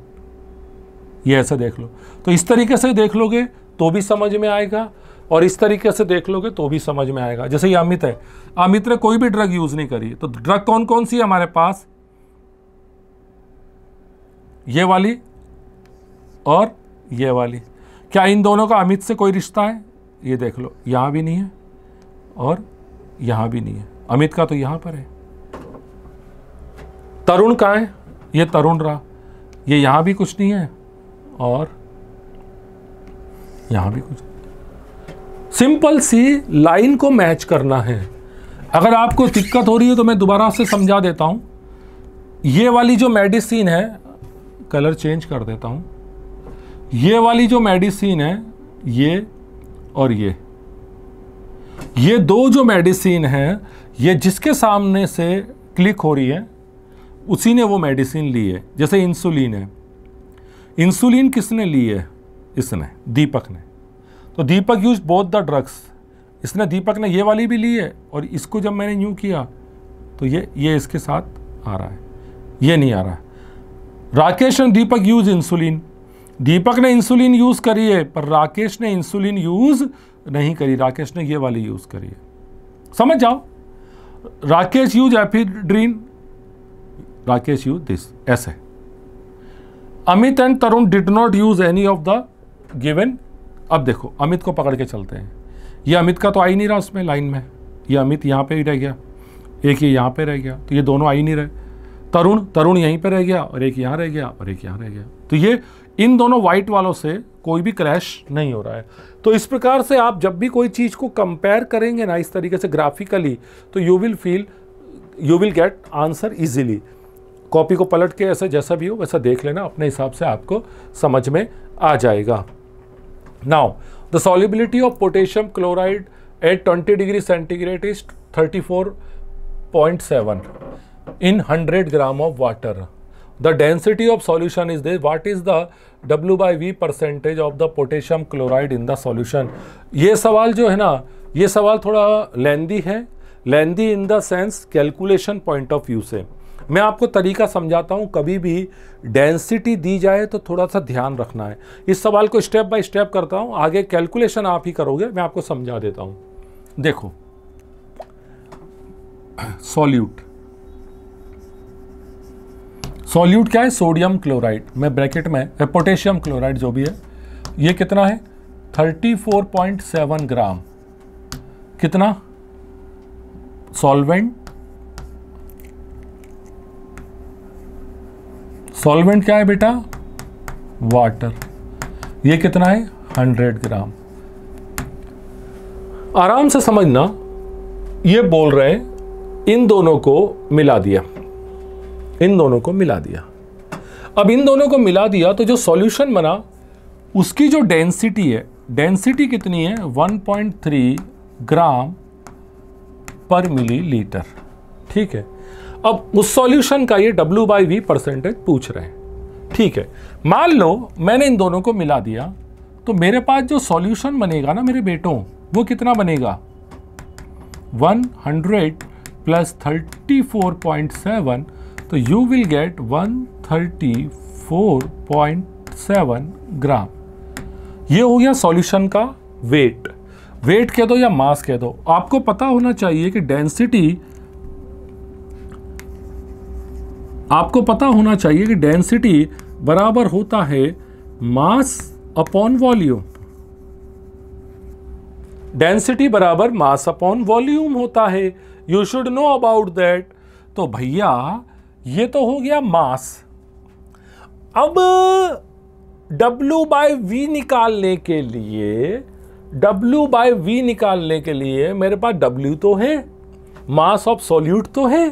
ये ऐसा देख लो तो इस तरीके से देख लोगे तो भी समझ में आएगा और इस तरीके से देख लोगे तो भी समझ में आएगा जैसे ये अमित है अमित ने कोई भी ड्रग यूज़ नहीं करी तो ड्रग कौन कौन सी है हमारे पास ये वाली और ये वाली क्या इन दोनों का अमित से कोई रिश्ता है ये देख लो यहाँ भी नहीं है और यहाँ भी नहीं है अमित का तो यहाँ पर है तरुण का है ये तरुण रहा ये यहाँ भी कुछ नहीं है और यहाँ भी कुछ सिंपल सी लाइन को मैच करना है अगर आपको दिक्कत हो रही है तो मैं दोबारा से समझा देता हूँ ये वाली जो मेडिसिन है कलर चेंज कर देता हूँ ये वाली जो मेडिसिन है ये और ये ये दो जो मेडिसिन हैं ये जिसके सामने से क्लिक हो रही है उसी ने वो मेडिसिन ली है जैसे इंसुलिन है इंसुलिन किसने ली है इसने दीपक ने तो Deepak use both the drugs इसने दीपक ने ये वाली भी ली है और इसको जब मैंने यूँ किया तो ये ये इसके साथ आ रहा है ये नहीं आ रहा है राकेश और दीपक यूज इंसुलिन दीपक ने इंसुलिन यूज़ करी है पर राकेश ने इंसुलिन यूज़ नहीं करी राकेश ने ये वाली यूज़ करी है समझ जाओ Rakesh use ephedrine Rakesh use this ऐसे Amit and Tarun did not use any of the given अब देखो अमित को पकड़ के चलते हैं ये अमित का तो आई नहीं रहा उसमें लाइन में ये अमित यहाँ पे ही रह गया एक ये यहाँ पे रह गया तो ये दोनों आई नहीं रहे तरुण तरुण यहीं पे रह गया और एक यहाँ रह गया और एक यहाँ रह गया तो ये इन दोनों वाइट वालों से कोई भी क्रैश नहीं हो रहा है तो इस प्रकार से आप जब भी कोई चीज़ को कंपेयर करेंगे ना इस तरीके से ग्राफिकली तो you will feel you will get answer easily copy को पलट के ऐसा जैसा भी हो वैसा देख लेना अपने हिसाब से आपको समझ में आ जाएगा now the solubility of potassium chloride at twenty degree centigrade is seven in hundred gram of water the density of solution is they what is the W by V percentage of the potassium chloride in the solution ये सवाल जो है ना ये सवाल थोड़ा लेंदी है lengthy in the sense calculation point of view से मैं आपको तरीका समझाता हूँ कभी भी डेंसिटी दी जाए तो थोड़ा सा ध्यान रखना है इस सवाल को स्टेप बाय स्टेप करता हूँ आगे कैलकुलेशन आप ही करोगे मैं आपको समझा देता हूँ देखो सॉल्यूट सॉल्यूट क्या है सोडियम क्लोराइड मैं ब्रैकेट में पोटेशियम क्लोराइड जो भी है ये कितना है 34.7 ग्राम कितना सॉल्वेंट सॉल्वेंट क्या है बेटा वाटर ये कितना है 100 ग्राम आराम से समझना ये बोल रहे हैं इन दोनों को मिला दिया इन दोनों को मिला दिया अब इन दोनों को मिला दिया तो जो सॉल्यूशन बना उसकी जो डेंसिटी है डेंसिटी कितनी है 1.3 ग्राम पर मिलीलीटर ठीक है अब उस सॉल्यूशन का ये W बाई वी परसेंटेज पूछ रहे हैं ठीक है मान लो मैंने इन दोनों को मिला दिया तो मेरे पास जो सॉल्यूशन बनेगा ना मेरे बेटों वो कितना बनेगा 100 प्लस थर्टी तो यू विल गेट 134.7 ग्राम ये हो गया सॉल्यूशन का वेट वेट कह दो या मास कह दो आपको पता होना चाहिए कि डेंसिटी आपको पता होना चाहिए कि डेंसिटी बराबर होता है मास अपॉन वॉल्यूम डेंसिटी बराबर मास अपॉन वॉल्यूम होता है you should know about that तो भैया ये तो हो गया मास अब W बाय वी निकालने के लिए W बाय वी निकालने के लिए मेरे पास W तो है मास ऑफ सॉल्यूट तो है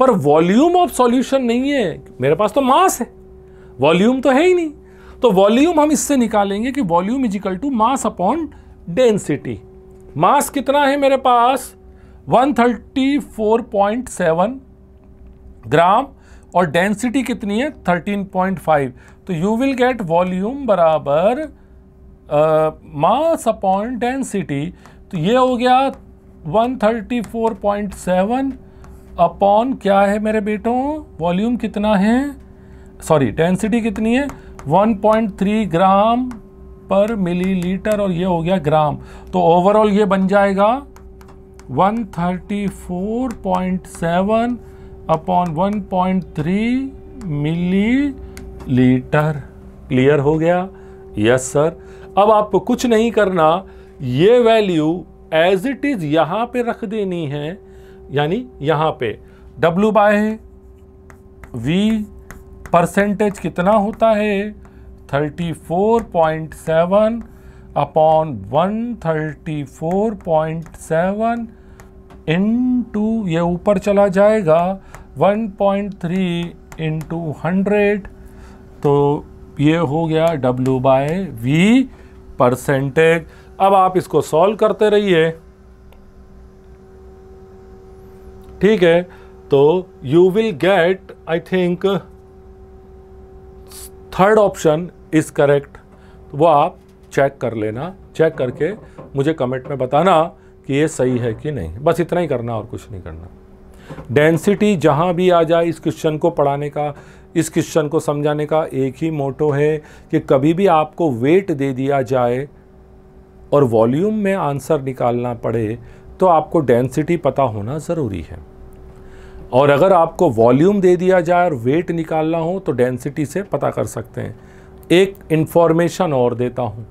पर वॉल्यूम ऑफ सॉल्यूशन नहीं है मेरे पास तो मास है वॉल्यूम तो है ही नहीं तो वॉल्यूम हम इससे निकालेंगे कि volume equal to mass upon density mass कितना है मेरे पास 134.7 ग्राम और डेंसिटी कितनी है 13.5 तो यू विल गेट वॉल्यूम बराबर मास अपॉन डेंसिटी तो ये हो गया 134.7 अपॉन क्या है मेरे बेटों वॉल्यूम कितना है सॉरी डेंसिटी कितनी है 1.3 ग्राम पर मिलीलीटर और ये हो गया ग्राम तो ओवरऑल ये बन जाएगा 134.7 upon three millilitre clear हो गया यस सर अब आपको कुछ नहीं करना ये वैल्यू एज इट इज यहां पे रख देनी है यानी यहां पे डब्ल्यू बाय वी परसेंटेज कितना होता है 34.7 अपॉन सेवन इन टू ये ऊपर चला जाएगा 1.3 पॉइंट थ्री इंटू हंड्रेड तो ये हो गया W बाय वी परसेंटेज अब आप इसको सॉल्व करते रहिए ठीक है तो you will get I think third option is correct वो आप चेक कर लेना चेक करके मुझे कमेंट में बताना कि ये सही है कि नहीं बस इतना ही करना और कुछ नहीं करना डेंसिटी जहाँ भी आ जाए इस क्वेश्चन को पढ़ाने का इस क्वेश्चन को समझाने का एक ही मोटो है कि कभी भी आपको वेट दे दिया जाए और वॉल्यूम में आंसर निकालना पड़े तो आपको डेंसिटी पता होना ज़रूरी है और अगर आपको वॉल्यूम दे दिया जाए और वेट निकालना हो तो डेंसिटी से पता कर सकते हैं एक इन्फॉर्मेशन और देता हूँ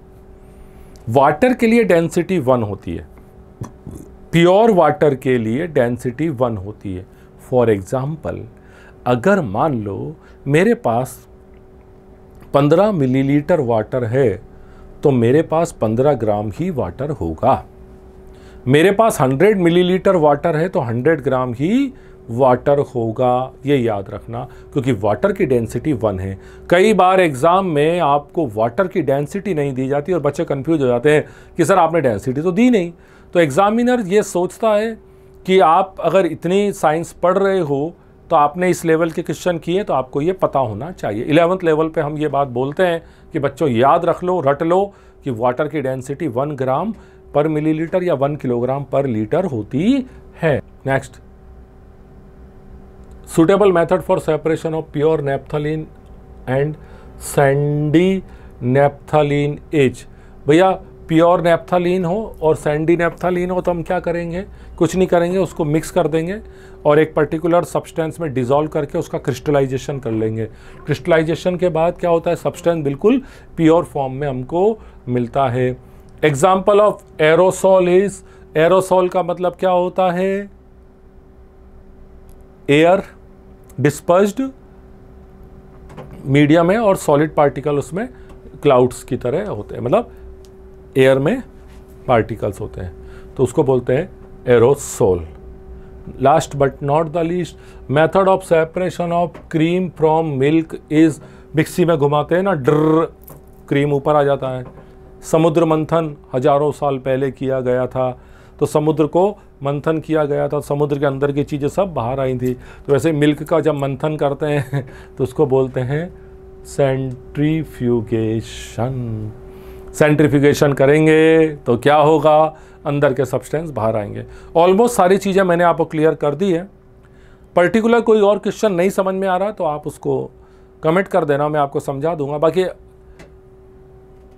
वाटर के लिए डेंसिटी वन होती है प्योर वाटर के लिए डेंसिटी वन होती है फॉर एग्ज़ाम्पल अगर मान लो मेरे पास 15 मिलीलीटर वाटर है तो मेरे पास 15 ग्राम ही वाटर होगा मेरे पास 100 मिलीलीटर वाटर है तो 100 ग्राम ही वाटर होगा ये याद रखना क्योंकि वाटर की डेंसिटी वन है कई बार एग्ज़ाम में आपको वाटर की डेंसिटी नहीं दी जाती और बच्चे कंफ्यूज हो जाते हैं कि सर आपने डेंसिटी तो दी नहीं तो एग्ज़ामिनर ये सोचता है कि आप अगर इतनी साइंस पढ़ रहे हो तो आपने इस लेवल के क्वेश्चन किए तो आपको ये पता होना चाहिए इलेवंथ लेवल पे हम ये बात बोलते हैं कि बच्चों याद रख लो रट लो कि वाटर की डेंसिटी वन ग्राम पर मिलीलीटर या वन किलोग्राम पर लीटर होती है next suitable method for separation of pure naphthalene and sandy naphthalene H भैया प्योर नेपथालीन हो और सैंडी नेपथालीन हो तो हम क्या करेंगे कुछ नहीं करेंगे उसको मिक्स कर देंगे और एक पर्टिकुलर सब्सटेंस में डिजोल्व करके उसका क्रिस्टलाइजेशन कर लेंगे क्रिस्टलाइजेशन के बाद क्या होता है सब्सटेंस बिल्कुल प्योर फॉर्म में हमको मिलता है example of aerosol is aerosol का मतलब क्या होता है एयर डिस्पर्ज मीडियम है और सॉलिड पार्टिकल उसमें क्लाउड्स की तरह होते हैं मतलब एयर में पार्टिकल्स होते हैं तो उसको बोलते हैं aerosol last but not the least method of separation of cream from milk is mixie में घुमाते हैं ना डर क्रीम ऊपर आ जाता है समुद्र मंथन हजारों साल पहले किया गया था तो समुद्र को मंथन किया गया था समुद्र के अंदर की चीज़ें सब बाहर आई थी तो वैसे मिल्क का जब मंथन करते हैं तो उसको बोलते हैं सेंट्रीफ्यूगेशन सेंट्रीफिकेशन करेंगे तो क्या होगा अंदर के सब्सटेंस बाहर आएंगे ऑलमोस्ट सारी चीज़ें मैंने आपको क्लियर कर दी है पर्टिकुलर कोई और क्वेश्चन नहीं समझ में आ रहा तो आप उसको कमेंट कर देना मैं आपको समझा दूंगा बाकी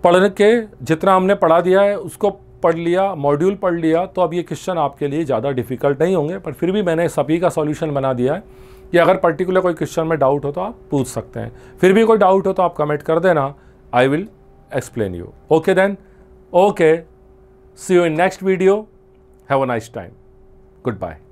पढ़ के जितना हमने पढ़ा दिया है उसको पढ़ लिया मॉड्यूल पढ़ लिया तो अब ये क्वेश्चन आपके लिए ज़्यादा डिफिकल्ट नहीं होंगे पर फिर भी मैंने सभी का सॉल्यूशन बना दिया है कि अगर पर्टिकुलर कोई क्वेश्चन में डाउट हो तो आप पूछ सकते हैं फिर भी कोई डाउट हो तो आप कमेंट कर देना I will explain you. Okay then? Okay. See you in next video. Have a nice time. Goodbye.